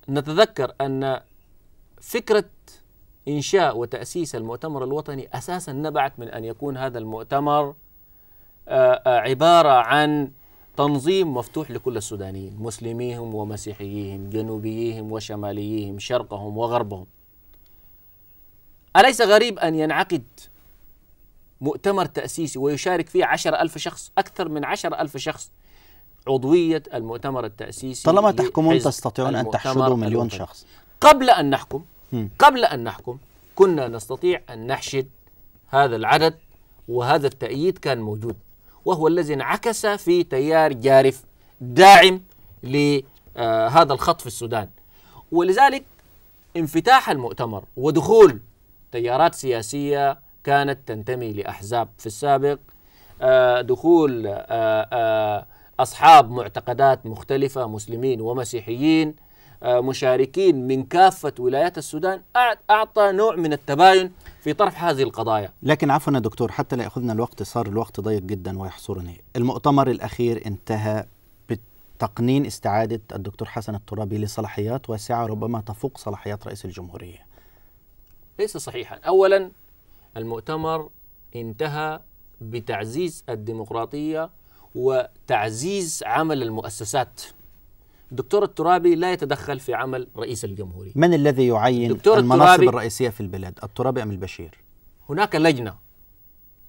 نتذكر أن فكرة إنشاء وتأسيس المؤتمر الوطني أساسا نبعت من أن يكون هذا المؤتمر آه، آه، عبارة عن تنظيم مفتوح لكل السودانيين مسلميهم ومسيحييهم جنوبيهم وشماليهم شرقهم وغربهم أليس غريب أن ينعقد مؤتمر تأسيسي ويشارك فيه عشر ألف شخص أكثر من عشر ألف شخص عضوية المؤتمر التأسيسي طالما تحكمون تستطيعون أن تحشدوا مليون الوطني. شخص قبل أن نحكم قبل أن نحكم كنا نستطيع أن نحشد هذا العدد وهذا التأييد كان موجود وهو الذي انعكس في تيار جارف داعم لهذا آه، الخط في السودان ولذلك انفتاح المؤتمر ودخول تيارات سياسية كانت تنتمي لأحزاب في السابق آه، دخول آه، آه، أصحاب معتقدات مختلفة مسلمين ومسيحيين مشاركين من كافة ولايات السودان أعطى نوع من التباين في طرح هذه القضايا لكن عفوا يا دكتور حتى لا يأخذنا الوقت صار الوقت ضيق جدا ويحصرني المؤتمر الأخير انتهى بتقنين استعادة الدكتور حسن الترابي لصلاحيات واسعة ربما تفوق صلاحيات رئيس الجمهورية ليس صحيحا أولا المؤتمر انتهى بتعزيز الديمقراطية وتعزيز عمل المؤسسات دكتور الترابي لا يتدخل في عمل رئيس الجمهورية من الذي يعين دكتور المناصب الرئيسية في البلاد الترابي أم البشير هناك لجنة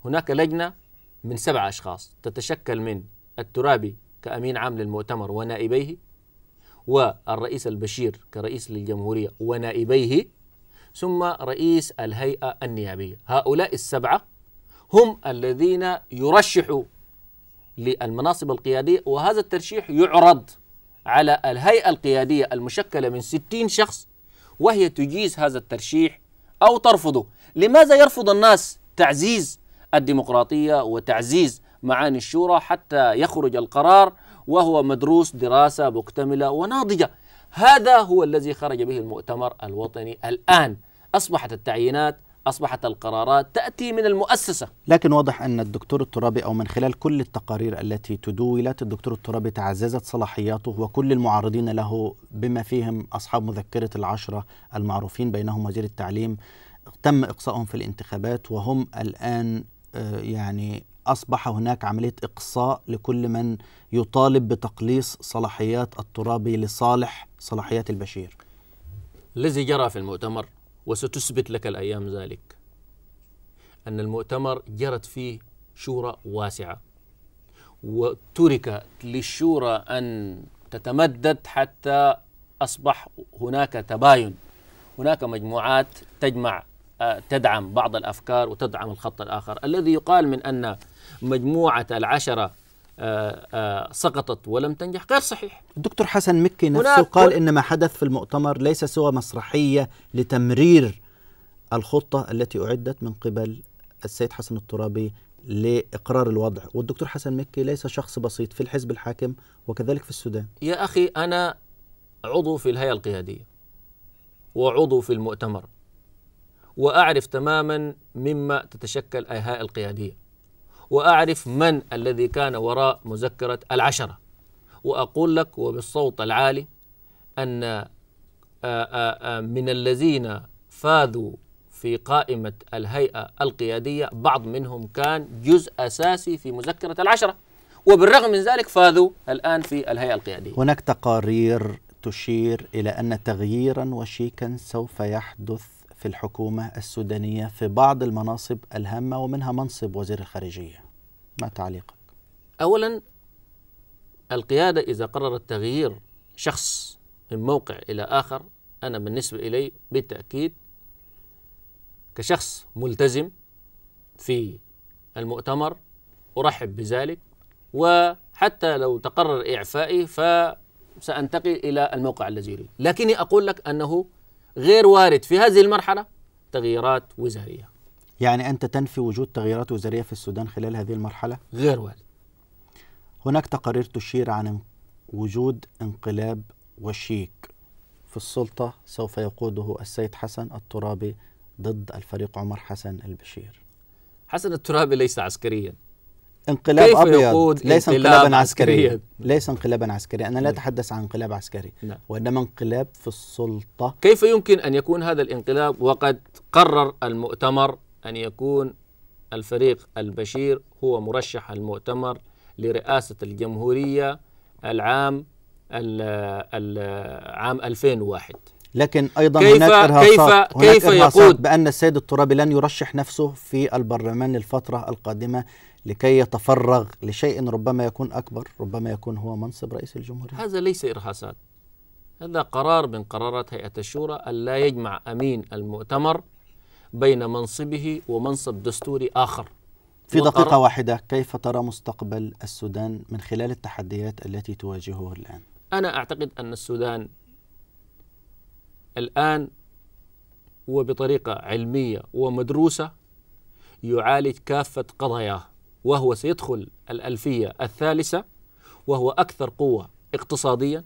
هناك لجنة من سبعة أشخاص تتشكل من الترابي كأمين عام للمؤتمر ونائبيه والرئيس البشير كرئيس للجمهورية ونائبيه ثم رئيس الهيئة النيابية هؤلاء السبعة هم الذين يرشحوا للمناصب القيادية وهذا الترشيح يعرض على الهيئة القيادية المشكلة من 60 شخص وهي تجيز هذا الترشيح أو ترفضه لماذا يرفض الناس تعزيز الديمقراطية وتعزيز معاني الشورى حتى يخرج القرار وهو مدروس دراسة مكتملة وناضجة هذا هو الذي خرج به المؤتمر الوطني الآن أصبحت التعيينات أصبحت القرارات تأتي من المؤسسة لكن واضح أن الدكتور الترابي أو من خلال كل التقارير التي تدولت الدكتور الترابي تعززت صلاحياته وكل المعارضين له بما فيهم أصحاب مذكرة العشرة المعروفين بينهم وزير التعليم تم إقصائهم في الانتخابات وهم الآن آه، يعني أصبح هناك عملية إقصاء لكل من يطالب بتقليص صلاحيات الترابي لصالح صلاحيات البشير الذي جرى في المؤتمر وستثبت لك الأيام ذلك أن المؤتمر جرت فيه شورى واسعة وترك للشورى أن تتمدد حتى أصبح هناك تباين هناك مجموعات تجمع آه، تدعم بعض الأفكار وتدعم الخط الآخر الذي يقال من أن مجموعة العشرة سقطت ولم تنجح غير صحيح الدكتور حسن مكي نفسه قال إن ما حدث في المؤتمر ليس سوى مسرحية لتمرير الخطة التي أعدت من قبل السيد حسن الترابي لإقرار الوضع والدكتور حسن مكي ليس شخص بسيط في الحزب الحاكم وكذلك في السودان يا أخي أنا عضو في الهيئة القيادية وعضو في المؤتمر وأعرف تماما مما تتشكل الهيئة القيادية وأعرف من الذي كان وراء مذكرة العشرة وأقول لك وبالصوت العالي أن آه، آه، آه، من الذين فاذوا في قائمة الهيئة القيادية بعض منهم كان جزء أساسي في مذكرة العشرة وبالرغم من ذلك فاذوا الآن في الهيئة القيادية هناك تقارير تشير إلى أن تغييرا وشيكا سوف يحدث في الحكومة السودانية في بعض المناصب الهامة ومنها منصب وزير الخارجية ما تعليقك؟ أولا القيادة إذا قررت تغيير شخص من موقع إلى آخر أنا بالنسبة إلي بالتأكيد كشخص ملتزم في المؤتمر أرحب بذلك وحتى لو تقرر إعفائي فسأنتقل إلى الموقع الذي يريد لكني أقول لك أنه غير وارد في هذه المرحلة تغييرات وزارية يعني أنت تنفي وجود تغييرات وزارية في السودان خلال هذه المرحلة؟ غير وارد هناك تقارير تشير عن وجود انقلاب وشيك في السلطة سوف يقوده السيد حسن الترابي ضد الفريق عمر حسن البشير حسن الترابي ليس عسكريا انقلاب كيف ابيض ليس انقلابا عسكريا عسكري. نعم. ليس انقلابا عسكريا انا لا نعم. اتحدث عن انقلاب عسكري نعم. وانما انقلاب في السلطه كيف يمكن ان يكون هذا الانقلاب وقد قرر المؤتمر ان يكون الفريق البشير هو مرشح المؤتمر لرئاسه الجمهوريه العام عام 2001 لكن ايضا كيف هناك ارهاصات كيف هناك كيف إرهاصات يقود بان السيد الترابي لن يرشح نفسه في البرلمان للفتره القادمه لكي يتفرغ لشيء ربما يكون اكبر ربما يكون هو منصب رئيس الجمهوريه هذا ليس ارهاصات هذا قرار من قرارات هيئه الشورى الا يجمع امين المؤتمر بين منصبه ومنصب دستوري اخر في دقيقة واحدة كيف ترى مستقبل السودان من خلال التحديات التي تواجهه الآن؟ أنا أعتقد أن السودان الآن وبطريقة علمية ومدروسة يعالج كافة قضاياه وهو سيدخل الألفية الثالثة وهو أكثر قوة اقتصاديا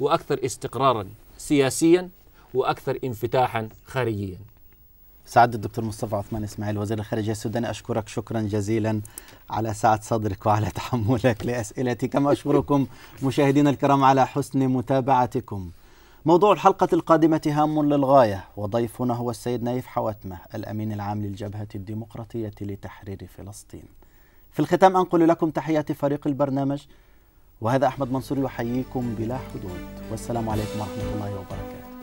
وأكثر استقرارا سياسيا وأكثر انفتاحا خارجيا سعد الدكتور مصطفى عثمان اسماعيل وزير الخارجيه السوداني اشكرك شكرا جزيلا على سعه صدرك وعلى تحملك لاسئلتي كما اشكركم مشاهدينا الكرام على حسن متابعتكم موضوع الحلقة القادمة هام للغاية وضيفنا هو السيد نايف حواتمة الأمين العام للجبهة الديمقراطية لتحرير فلسطين في الختام أنقل لكم تحية فريق البرنامج وهذا أحمد منصور يحييكم بلا حدود والسلام عليكم ورحمة الله وبركاته